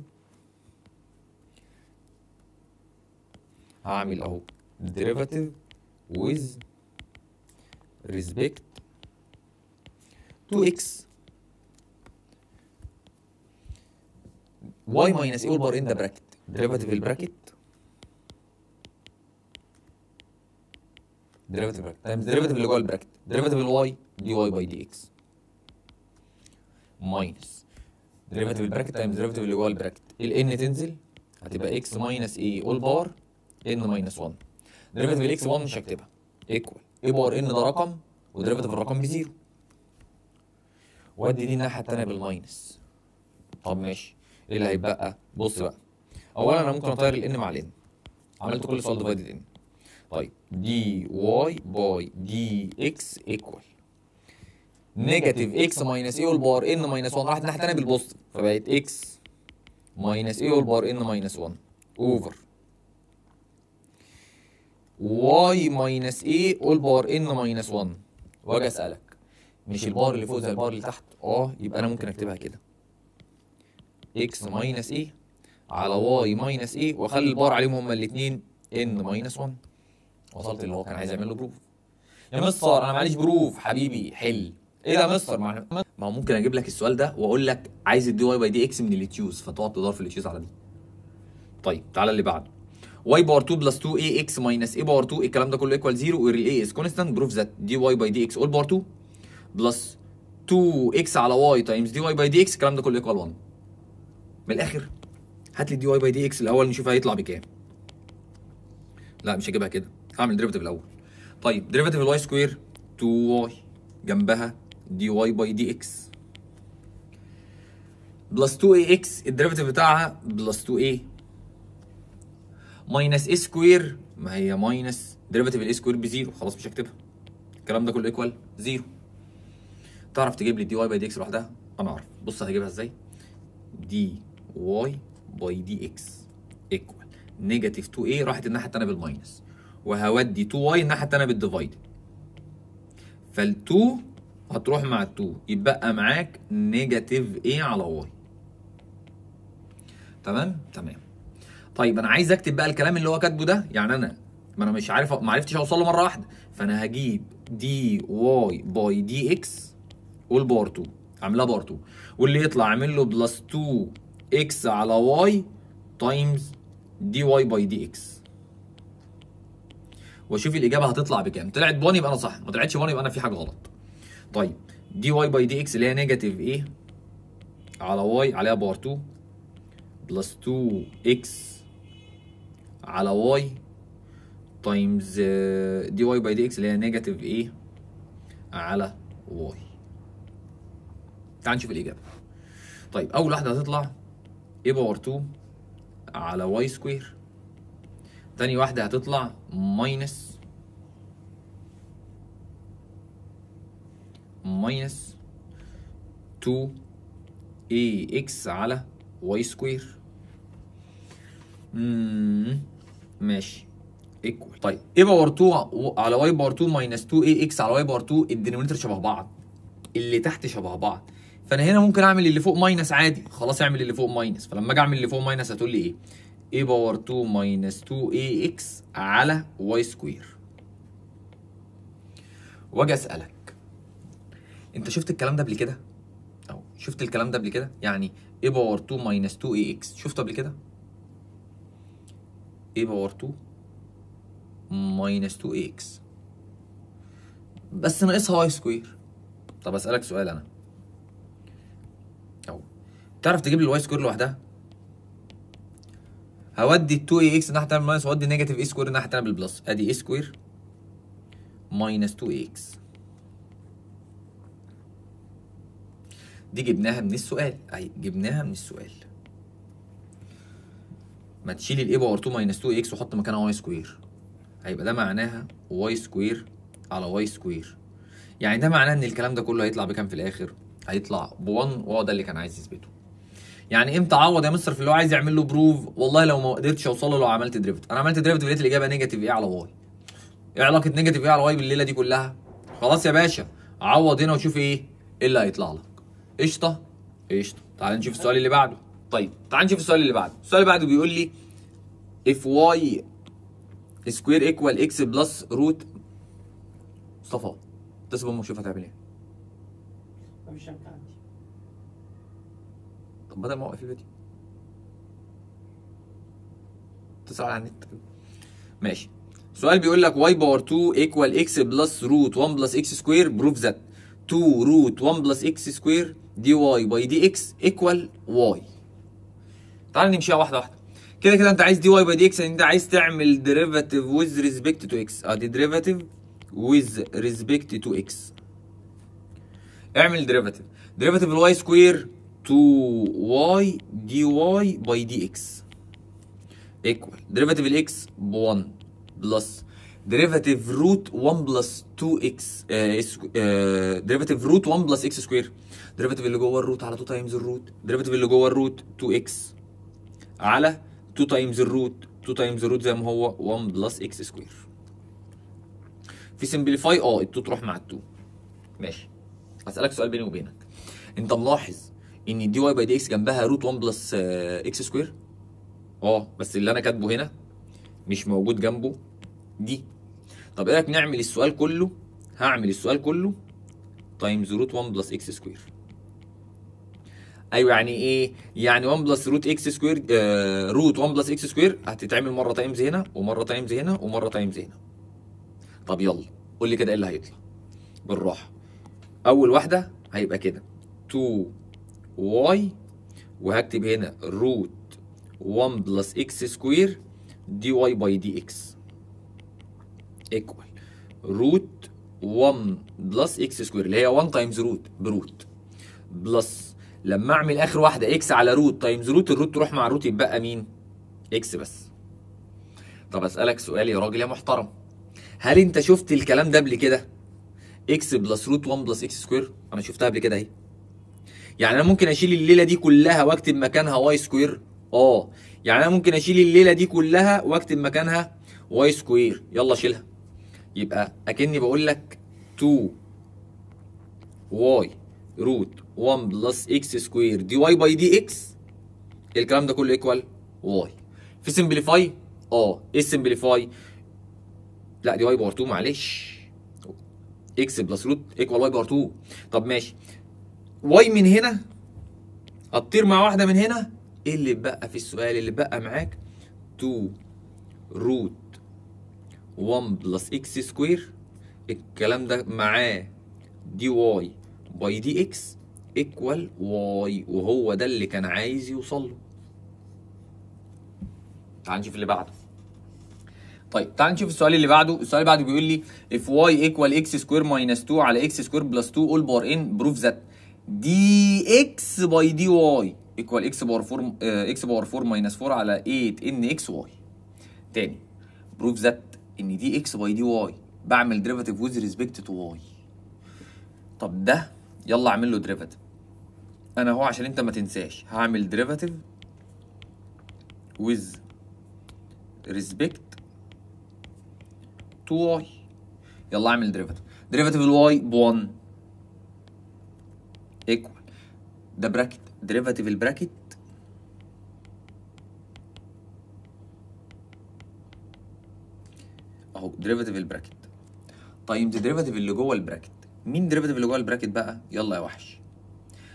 هعمل اهو ديريفاتيف ويز ريسبكت تو اكس واي ماينس اي والبار ان ذا براكت ديريفاتيف البراكت ديريفاتيف البراكت تايمز ديريفاتيف اللي جوه البراكت ديريفاتيف الواي دي واي باي دي اكس ماينس ديريفاتيف البراكت تايمز ديريفاتيف اللي جوه البراكت n تنزل هتبقى اكس ماينس اي اول باور ان ماينس 1 ديريفاتيف الاكس 1 مش هكتبها ايكوال اي باور ان ده رقم وديريفاتيف الرقم بزيرو وادي دي الناحيه الثانيه بالماينس طب ماشي ايه اللي هيتبقى بص بقى اولا انا ممكن اطير n مع n عملت كل سؤال ديفايدد ان طيب دي واي باي دي اكس ايكوال نيجاتيف اكس ماينس اي والبار ان ماينس 1 راحت الناحيه الثانيه بالبوزيتيف فبقت اكس ماينس اي والبار ان ماينس 1 اوفر واي ماينس اي والبار ان ماينس 1 واجي اسالك مش البار اللي فوق زي البار اللي تحت اه يبقى انا ممكن اكتبها كده اكس ماينس اي على واي ماينس اي واخلي البار عليهم هما الاثنين ان ماينس 1 وصلت اللي هو كان عايز يعمل له بروف يا مستر انا معلش بروف حبيبي حل ايه ده يا مستر ما هو ممكن اجيب لك السؤال ده واقول لك عايز الدي واي باي دي اكس من اليتيوز فتقعد تدور في اليتيوز على دي طيب تعالى اللي بعده واي باور 2 بلس 2 اي اكس ماينس اي باور 2 إيه الكلام ده كله ايكوال 0 والاي از كونستانت بروف ذات دي واي باي دي اكس اول باور 2 بلس 2 اكس على واي تايمز دي واي باي دي اكس الكلام ده كله ايكوال 1 من الاخر هات لي الدي واي باي دي اكس الاول نشوف هيطلع بكام لا مش هجيبها كده هعمل ديريفيتيف الاول طيب ديريفيتيف الواي سكوير 2 واي جنبها دي واي باي دي اكس بلس 2 اي اكس الديريفيتيف بتاعها بلس 2 اي ماينس اي سكوير ما هي ماينس ديريفيتيف الاي سكوير بزيرو خلاص مش هكتبها الكلام ده كله ايكوال زيرو تعرف تجيب لي دي واي باي دي اكس لوحدها انا اعرف بص هجيبها ازاي دي واي باي دي اكس ايكوال نيجاتيف 2 اي راحت الناحيه الثانيه بالماينس وهودي 2 واي الناحيه الثانيه بالديفايد فال 2 هتروح مع التو يتبقى معاك نيجاتيف ايه على واي تمام تمام طيب انا عايز اكتب بقى الكلام اللي هو كاتبه ده يعني انا ما انا مش عارف ما عرفتش اوصل له مره واحده فانا هجيب دي واي باي دي اكس والبار 2 اعملها بار 2 واللي يطلع اعمل له بلس 2 اكس على واي تايمز دي واي باي دي اكس واشوف الاجابه هتطلع بكام طلعت 1 يبقى انا صح ما طلعتش 1 يبقى انا في حاجه غلط طيب دي واي باي دي اكس اللي هي نيجاتيف ايه على واي عليها باور 2 بلس 2 اكس على واي تايمز دي واي باي دي اكس اللي هي نيجاتيف ايه على واي تعال نشوف الاجابه طيب اول واحده هتطلع ايه باور 2 على واي سكوير تاني واحده هتطلع ماينس ماينس 2 اي اكس على واي سكوير ماشي ايكوال طيب ايه باور 2 على واي باور 2 ماينس 2 اي اكس على واي باور 2 الدينومينيتور شبه بعض اللي تحت شبه بعض فانا هنا ممكن اعمل اللي فوق ماينس عادي خلاص اعمل اللي فوق ماينس فلما اجي اعمل اللي فوق ماينس هتقول لي ايه a باور 2 ماينس 2 اي اكس على واي سكوير واجي اسالك انت شفت الكلام ده قبل كده او شفت الكلام ده قبل كده يعني a باور 2 ماينس 2 اي اكس شفته قبل كده a باور 2 ماينس 2 اي اكس بس ناقصها y سكوير طب اسالك سؤال انا او تعرف تجيب لي الواي سكوير لوحدها هودي ال 2 اي اكس ناحيه التانيه ماينس وادي نيجاتيف اي سكوير ناحيه التانيه بالبلس ادي اي سكوير ماينس 2 اي اكس دي جبناها من السؤال اهي جبناها من السؤال ما تشيل الاي باور 2 ماينس 2 اكس وحط مكانها واي سكوير هيبقى ده معناها واي سكوير على واي سكوير يعني ده معناه ان الكلام ده كله هيطلع بكام في الاخر هيطلع ب 1 وهو ده اللي كان عايز يثبته يعني امتى اعوض يا مستر في اللي هو عايز يعمل له بروف والله لو ما قدرتش اوصل له لو عملت دريفت انا عملت دريفت ولقيت الاجابه نيجاتيف ايه على واي ايه علاقه نيجاتيف ايه على واي بالليله دي كلها خلاص يا باشا عوض هنا وشوف ايه اللي هيطلع لك قشطه قشطه تعال نشوف السؤال اللي بعده طيب تعال نشوف السؤال اللي بعده السؤال اللي بعده بيقول لي اف واي سكوير ايكوال اكس بلس روت مصطفى تسيب امك شوف هتعمل ايه مش طب بدل ما اوقف الفيديو تسأل على النت ماشي سؤال بيقول لك واي باور 2 ايكوال اكس بلس روت 1 بلس اكس سكوير بروف ذات 2 روت 1 بلس اكس سكوير دي واي باي دي اكس ايكوال واي تعال نمشيها واحده واحده كده كده انت عايز دي واي باي دي اكس يعني انت عايز تعمل ديريفاتيف ويز ريسبكت تو اكس ادي ديريفاتيف ويز ريسبكت تو اكس اعمل ديريفاتيف ديريفاتيف الواي سكوير 2 واي دي واي باي دي اكس ايكوال ديريفاتيف الاكس ب 1 بلس ديريفاتيف روت 1 بلس 2 اكس ديريفاتيف روت 1 بلس اكس سكوير الديريفيتيف اللي جوه الروت على 2 تايمز الروت الديريفيتيف اللي جوه الروت 2 اكس على 2 تايمز الروت 2 تايمز الروت زي ما هو 1 بلس اكس سكوير في سمبليفاي اه ال 2 تروح مع ال 2 ماشي هسألك سؤال بيني وبينك انت ملاحظ ان دي واي باي دي اكس جنبها روت 1 بلس اكس سكوير اه بس اللي انا كاتبه هنا مش موجود جنبه دي طب ايه رايك نعمل السؤال كله هعمل السؤال كله تايمز روت 1 بلس اكس سكوير ايوه يعني ايه يعني 1 بلس روت اكس سكوير آه روت 1 بلس اكس سكوير هتتعمل مره تايمز هنا ومره تايمز هنا ومره تايمز هنا طب يلا قول لي كده ايه اللي هيطلع بالراحه اول واحده هيبقى كده 2 واي وهكتب هنا روت 1 بلس اكس سكوير دي واي باي دي اكس ايكوال روت 1 بلس اكس سكوير اللي هي 1 تايمز روت بروت بلس لما اعمل اخر واحده اكس على روت تايمز روت الروت تروح مع الروت يتبقى مين؟ اكس بس. طب اسالك سؤال يا راجل يا محترم هل انت شفت الكلام ده قبل كده؟ اكس بلس روت 1 بلس اكس سكوير انا شفتها قبل كده اهي. يعني انا ممكن اشيل الليله دي كلها واكتب مكانها واي سكوير؟ اه يعني انا ممكن اشيل الليله دي كلها واكتب مكانها واي سكوير يلا شيلها. يبقى اكني بقول لك 2 واي روت 1 بلس اكس سكوير دي واي باي دي اكس الكلام ده كله ايكوال واي في سمبليفاي اه ايه السمبليفاي لا دي واي باور 2 معلش اكس بلس روت ايكوال واي باور 2 طب ماشي واي من هنا هتطير مع واحده من هنا ايه اللي اتبقى في السؤال اللي اتبقى معاك 2 روت 1 بلس اكس سكوير الكلام ده معاه دي واي باي دي اكس ايكوال واي وهو ده اللي كان عايز يوصل له تعال نشوف اللي بعده طيب تعال نشوف السؤال اللي بعده السؤال اللي بعده بيقول لي if y equal x square minus 2 على x square plus 2 all power n prove that dx by dy equal x power 4 uh, x power 4 minus 4 على xy. تاني prove that ان dx by dy بعمل derivative with respect to y طب ده يلا اعمل له ديريفاتيف انا اهو عشان انت ما تنساش هعمل ديريفاتيف with respect to y يلا اعمل ديريفاتيف ديريفاتيف الواي ب 1 ايكوال ده براكت ديريفاتيف البراكت اهو ديريفاتيف البراكت طيب ديريفاتيف اللي جوه البراكت مين الديريفاتيف اللي جوه البراكت بقى يلا يا وحش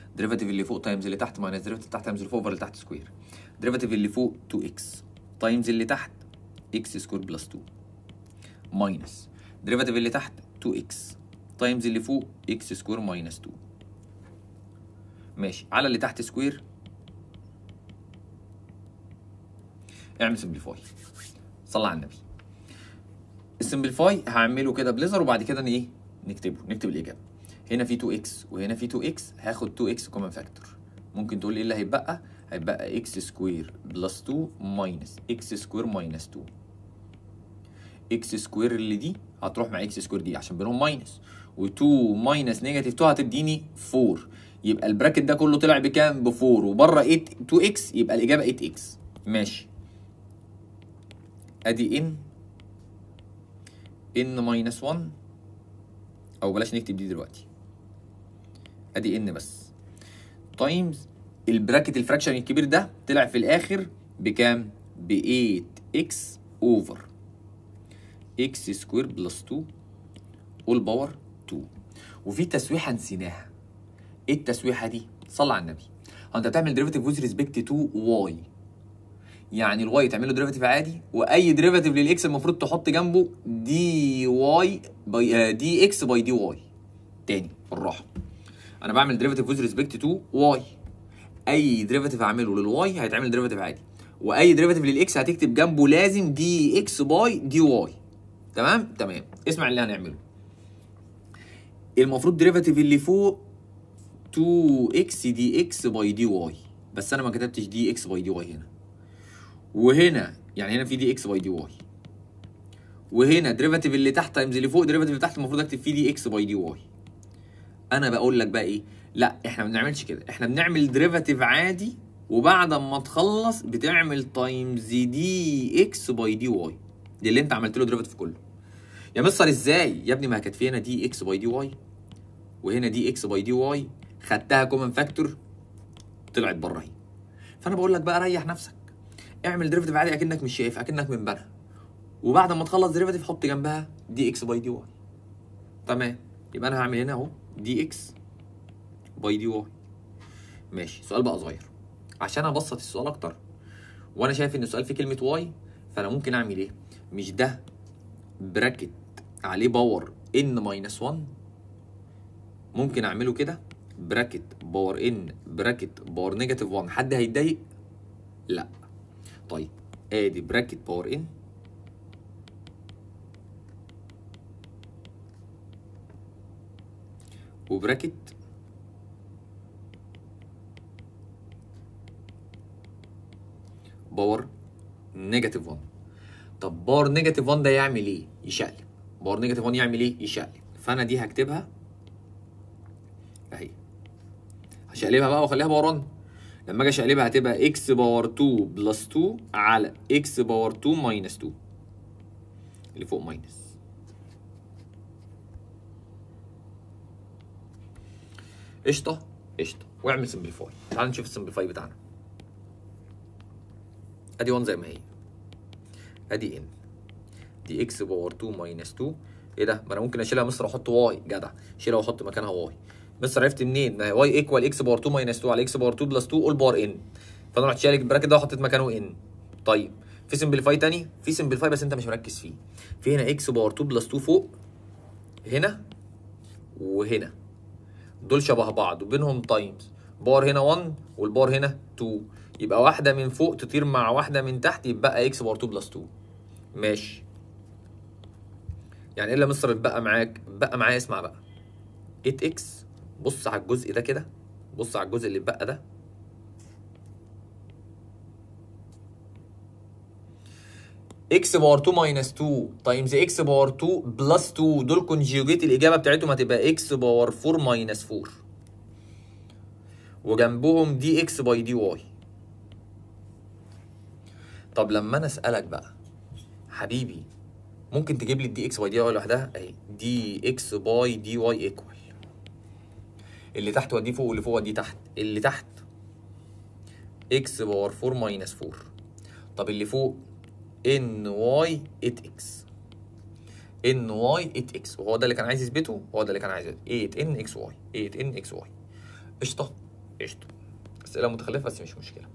الديريفاتيف اللي فوق تايمز اللي تحت ماينس الديريفاتيف اللي تحت تايمز اللي فوق اوفر اللي تحت سكوير الديريفاتيف اللي فوق 2x تايمز اللي تحت x سكوير بلس 2 ماينس الديريفاتيف اللي تحت 2x تايمز اللي فوق x سكوير ماينس 2 ماشي على اللي تحت سكوير اعمل سمبليفاي صلى على النبي السمبليفاي هعمله كده بليزر وبعد كده ايه نكتبه نكتب الاجابه هنا في 2x وهنا في 2x هاخد 2x كومن فاكتور ممكن تقول ايه اللي هيتبقى هيبقى x سكوير بلس 2 ماينس x سكوير ماينس 2 x سكوير اللي دي هتروح مع x سكوير دي عشان بينهم ماينس و2 ماينس نيجاتيف 2 هتديني 4 يبقى البراكت ده كله طلع بكام ب 4 وبره 2x يبقى الاجابه 8x ماشي ادي n n ماينس 1 او بلاش نكتب دي دلوقتي ادي ان بس تايمز البراكت الفراكشن الكبير ده طلع في الاخر بكام ب 8 اكس اوفر اكس سكوير بلس 2 اول باور 2 وفي تسويحه نسيناها ايه التسويحه دي صل على النبي انت هتعمل ديريفيتيف ويز ريسبكت تو واي يعني الواي تعمل له ديريفاتيف عادي واي ديريفاتيف للاكس المفروض تحط جنبه دي واي باي دي اكس باي دي واي تاني بالراحه انا بعمل ديريفاتيف ويز ريسبكت تو واي اي ديريفاتيف اعمله للواي هيتعمل ديريفاتيف عادي واي ديريفاتيف للاكس هتكتب جنبه لازم دي اكس باي دي واي تمام تمام اسمع اللي هنعمله المفروض ديريفاتيف اللي فوق 2 اكس دي اكس باي دي واي بس انا ما كتبتش دي اكس باي دي واي هنا وهنا يعني هنا في دي اكس باي دي واي وهنا ديريفاتيف اللي تحت تايمز اللي فوق ديريفاتيف اللي تحت المفروض اكتب فيه دي اكس باي دي واي انا بقول لك بقى ايه لا احنا ما بنعملش كده احنا بنعمل ديريفاتيف عادي وبعد ما تخلص بتعمل تايمز دي اكس باي دي واي دي اللي انت عملت له ديريفاتيف كله يا مصر ازاي يا ابني ما كانت في هنا دي اكس باي دي واي وهنا دي اكس باي دي واي خدتها كومن فاكتور طلعت بره فانا بقول لك بقى ريح نفسك اعمل دريفتيف عادي اكنك مش شايف اكنك من بنها وبعد ما تخلص دريفتيف حط جنبها دي اكس باي دي واي تمام يبقى انا هعمل هنا اهو دي اكس باي دي واي ماشي سؤال بقى صغير عشان ابسط السؤال اكتر وانا شايف ان السؤال فيه كلمه واي فانا ممكن اعمل ايه مش ده براكت عليه باور ان ماينس 1 ممكن اعمله كده براكت باور ان براكت باور نيجاتيف 1 حد هيتضايق لا طيب ادي براكت باور ان وبراكت باور نيجاتيف 1 طب باور نيجاتيف 1 ده يعمل ايه؟ يشقلب باور نيجاتيف 1 يعمل ايه؟ يشقلب فانا دي هكتبها اهي هشقلبها بقى واخليها باور 1 لما اجي اقلبها هتبقى اكس باور 2 بلس 2 على اكس باور 2 ماينس 2 اللي فوق ماينس قشطه قشطه واعمل سمبليفاي تعال نشوف السمبليفاي بتاعنا ادي 1 زي ما هي ادي ان دي اكس باور 2 ماينس 2 ايه ده ما انا ممكن اشيلها مصر واحط واي جدع اشيلها واحط مكانها واي بس عرفت منين ما هي واي ايكوال اكس باور 2 ماينس 2 على اكس باور 2 بلس 2 all باور ان فانا رحت شايل البراكت ده وحطيت مكانه ان طيب في سمبليفاي تاني في سمبليفاي بس انت مش مركز فيه في هنا اكس باور 2 بلس 2 فوق هنا وهنا دول شبه بعض وبينهم تايمز بار هنا 1 والبار هنا 2 يبقى واحده من فوق تطير مع واحده من تحت يبقى اكس باور 2 بلس 2 ماشي يعني ايه اللي مصر اتبقى معاك اتبقى معايا اسمع بقى 8 اكس بص على الجزء ده كده بص على الجزء اللي اتبقى ده اكس باور 2 ماينس 2 تايمز اكس باور 2 بلس 2 دول كونجيوجيت الاجابه بتاعتهم هتبقى اكس باور 4 ماينس 4 وجنبهم دي اكس باي دي واي طب لما انا اسالك بقى حبيبي ممكن تجيب لي الدي اكس باي دي واي لوحدها اهي دي اكس باي دي واي ايكوال اللي تحت وديه فوق واللي فوق وديه تحت اللي تحت اكس باور 4 ماينس 4 طب اللي فوق ان واي 8 اكس ان واي 8 اكس وهو ده اللي كان عايز يثبته هو ده اللي كان عايز 8 ان اكس واي 8 ان اكس واي قشطه قشطه اسئله متخلفه بس مش مشكله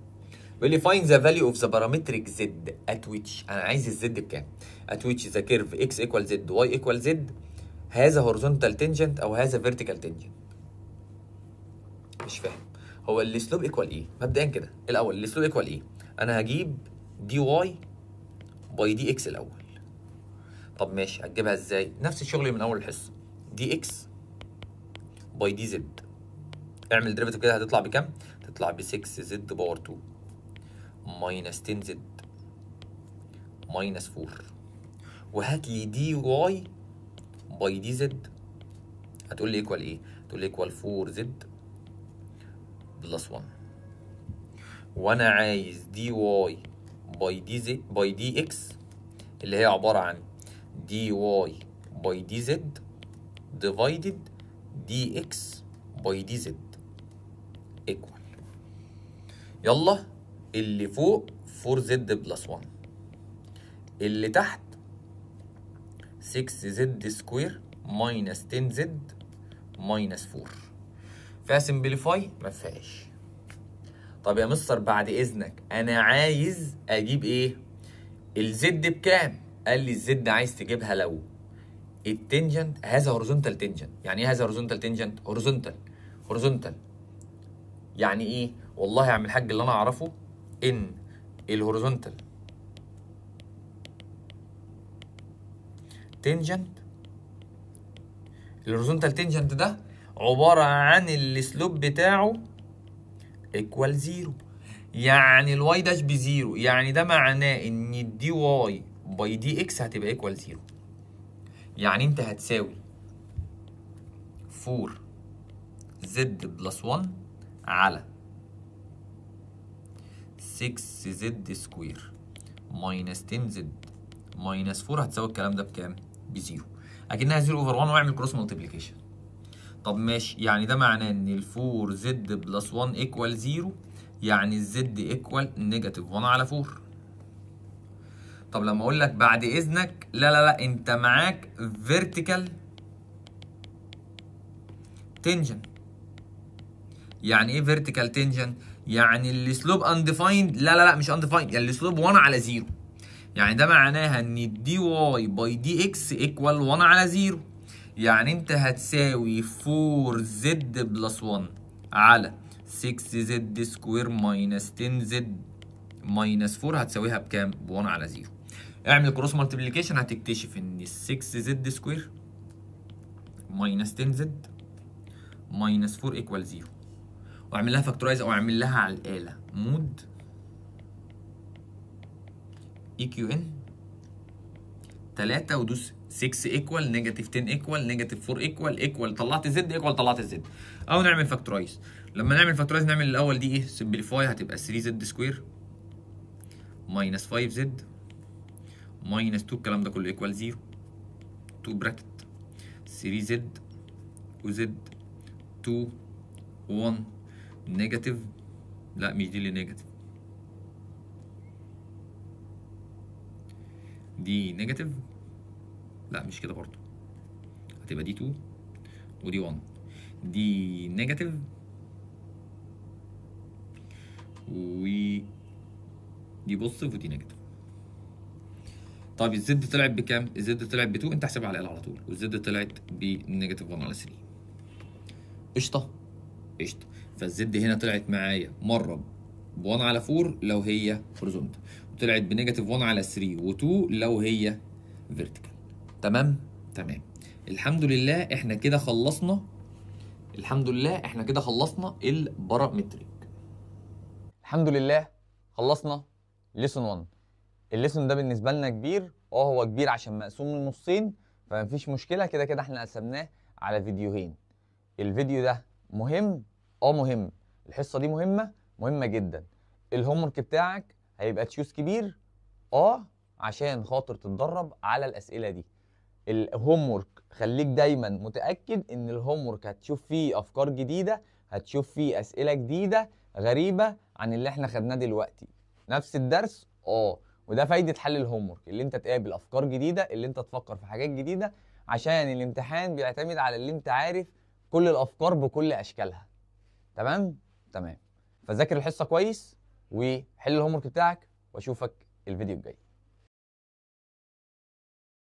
بيقول لي فاين ذا فاليو اوف ذا بارامتريك زد ات ويتش انا عايز الزد بكام ات ويتش ذا كيرف اكس ايكوال زد واي ايكوال زد هذا هورزونتال تنجنت او هذا فيرتيكال تنجنت مش فاهم هو السلوب ايكوال ايه e. مبدئيا كده الاول السلوب ايكوال ايه انا هجيب دي واي باي دي اكس الاول طب ماشي هتجيبها ازاي نفس الشغل من اول الحصه دي اكس باي دي زد اعمل ديريفيتيف كده هتطلع بكام تطلع ب 6 زد باور 2 ماينس 10 زد ماينس 4 وهات لي دي واي باي دي زد هتقول لي ايكوال ايه e. هتقول لي ايكوال 4 زد بلس 1 وانا عايز دي واي باي دي زد باي دي اكس اللي هي عباره عن دي واي باي دي زد ديفايدد دي اكس باي دي زد ايكوال يلا اللي فوق 4 زد بلس 1 اللي تحت 6 زد سكوير ماينس 10 زد ماينس 4 فيها سمبليفاي ما فيهاش طب يا مستر بعد اذنك انا عايز اجيب ايه الزد بكام قال لي الزد عايز تجيبها لو التنجنت هذا هوريزونتال تنجنت يعني ايه هذا هوريزونتال تنجنت هوريزونتال هوريزونتال يعني ايه والله يا عم الحاج اللي انا اعرفه ان الهوريزونتال تنجنت الهوريزونتال تنجنت ده عبارة عن السلوب بتاعه ايكوال زيرو يعني الواي داش بزيرو يعني ده معناه ان الدي واي باي دي اكس هتبقى ايكوال زيرو يعني انت هتساوي 4 زد بلس 1 على 6 زد سكوير ماينس 10 زد ماينس 4 هتساوي الكلام ده بكام؟ بزيرو اكنها زيرو اوفر 1 واعمل كروس ملتيبليكيشن طب ماشي يعني ده معناه ان ال 4 زد بلس 1 ايكوال 0 يعني الزد ايكوال نيجاتيف 1 على 4 طب لما اقول لك بعد اذنك لا لا لا انت معاك فيرتيكال تنجن يعني ايه فيرتيكال تنجن يعني السلوب انديفايند لا لا لا مش انديفايند يعني السلوب 1 على 0 يعني ده معناها ان الدي واي باي دي اكس ايكوال 1 على 0 يعني انت هتساوي 4 زد بلس 1 على 6 زد سكوير ماينس 10 زد ماينس 4 هتساويها بكام؟ ب 1 على 0 اعمل كروس مالتيبليكيشن هتكتشف ان 6 زد سكوير ماينس 10 زد ماينس 4 ايكوال 0 واعمل لها فاكتورايز او اعمل لها على الاله مود اي كيو ان 3 ودوس 6 ايكوال نيجاتيف 10 ايكوال نيجاتيف 4 ايكوال ايكوال طلعت زد ايكوال طلعت زد او نعمل فاكتورايز لما نعمل فاكتورايز نعمل الاول دي ايه سمبليفاي هتبقى 3 زد سكوير ماينس 5 زد ماينس 2 الكلام ده كله ايكوال 0 2 براكت 3 زد وزد 2 1 نيجاتيف لا مش دي اللي نيجاتيف دي نيجاتيف لا مش كده برضو هتبقى دي 2 ودي 1 دي نيجاتيف و دي بوزيتيف ودي نيجاتيف طيب الزد طلعت بكام؟ الزد طلعت ب 2 انت احسبها على ال على طول والزد طلعت بنيجاتيف 1 على 3 قشطه قشطه فالزد هنا طلعت معايا مره ب 1 على 4 لو هي هورزونتال وطلعت بنيجاتيف 1 على 3 و2 لو هي فيرتيكال تمام تمام الحمد لله احنا كده خلصنا الحمد لله احنا كده خلصنا البارامتريك الحمد لله خلصنا ليسون 1 الليسون ده بالنسبه لنا كبير اه هو كبير عشان مقسوم لنصين فمفيش مشكله كده كده احنا قسمناه على فيديوهين الفيديو ده مهم اه مهم الحصه دي مهمه مهمه جدا الهوم ورك بتاعك هيبقى تشوز كبير اه عشان خاطر تتدرب على الاسئله دي الهوم ورك خليك دايما متاكد ان الهوم ورك هتشوف فيه افكار جديده هتشوف فيه اسئله جديده غريبه عن اللي احنا خدناه دلوقتي نفس الدرس اه وده فايده حل الهوم ورك اللي انت تقابل افكار جديده اللي انت تفكر في حاجات جديده عشان الامتحان بيعتمد على اللي انت عارف كل الافكار بكل اشكالها تمام تمام فذاكر الحصه كويس وحل الهوم ورك بتاعك واشوفك الفيديو الجاي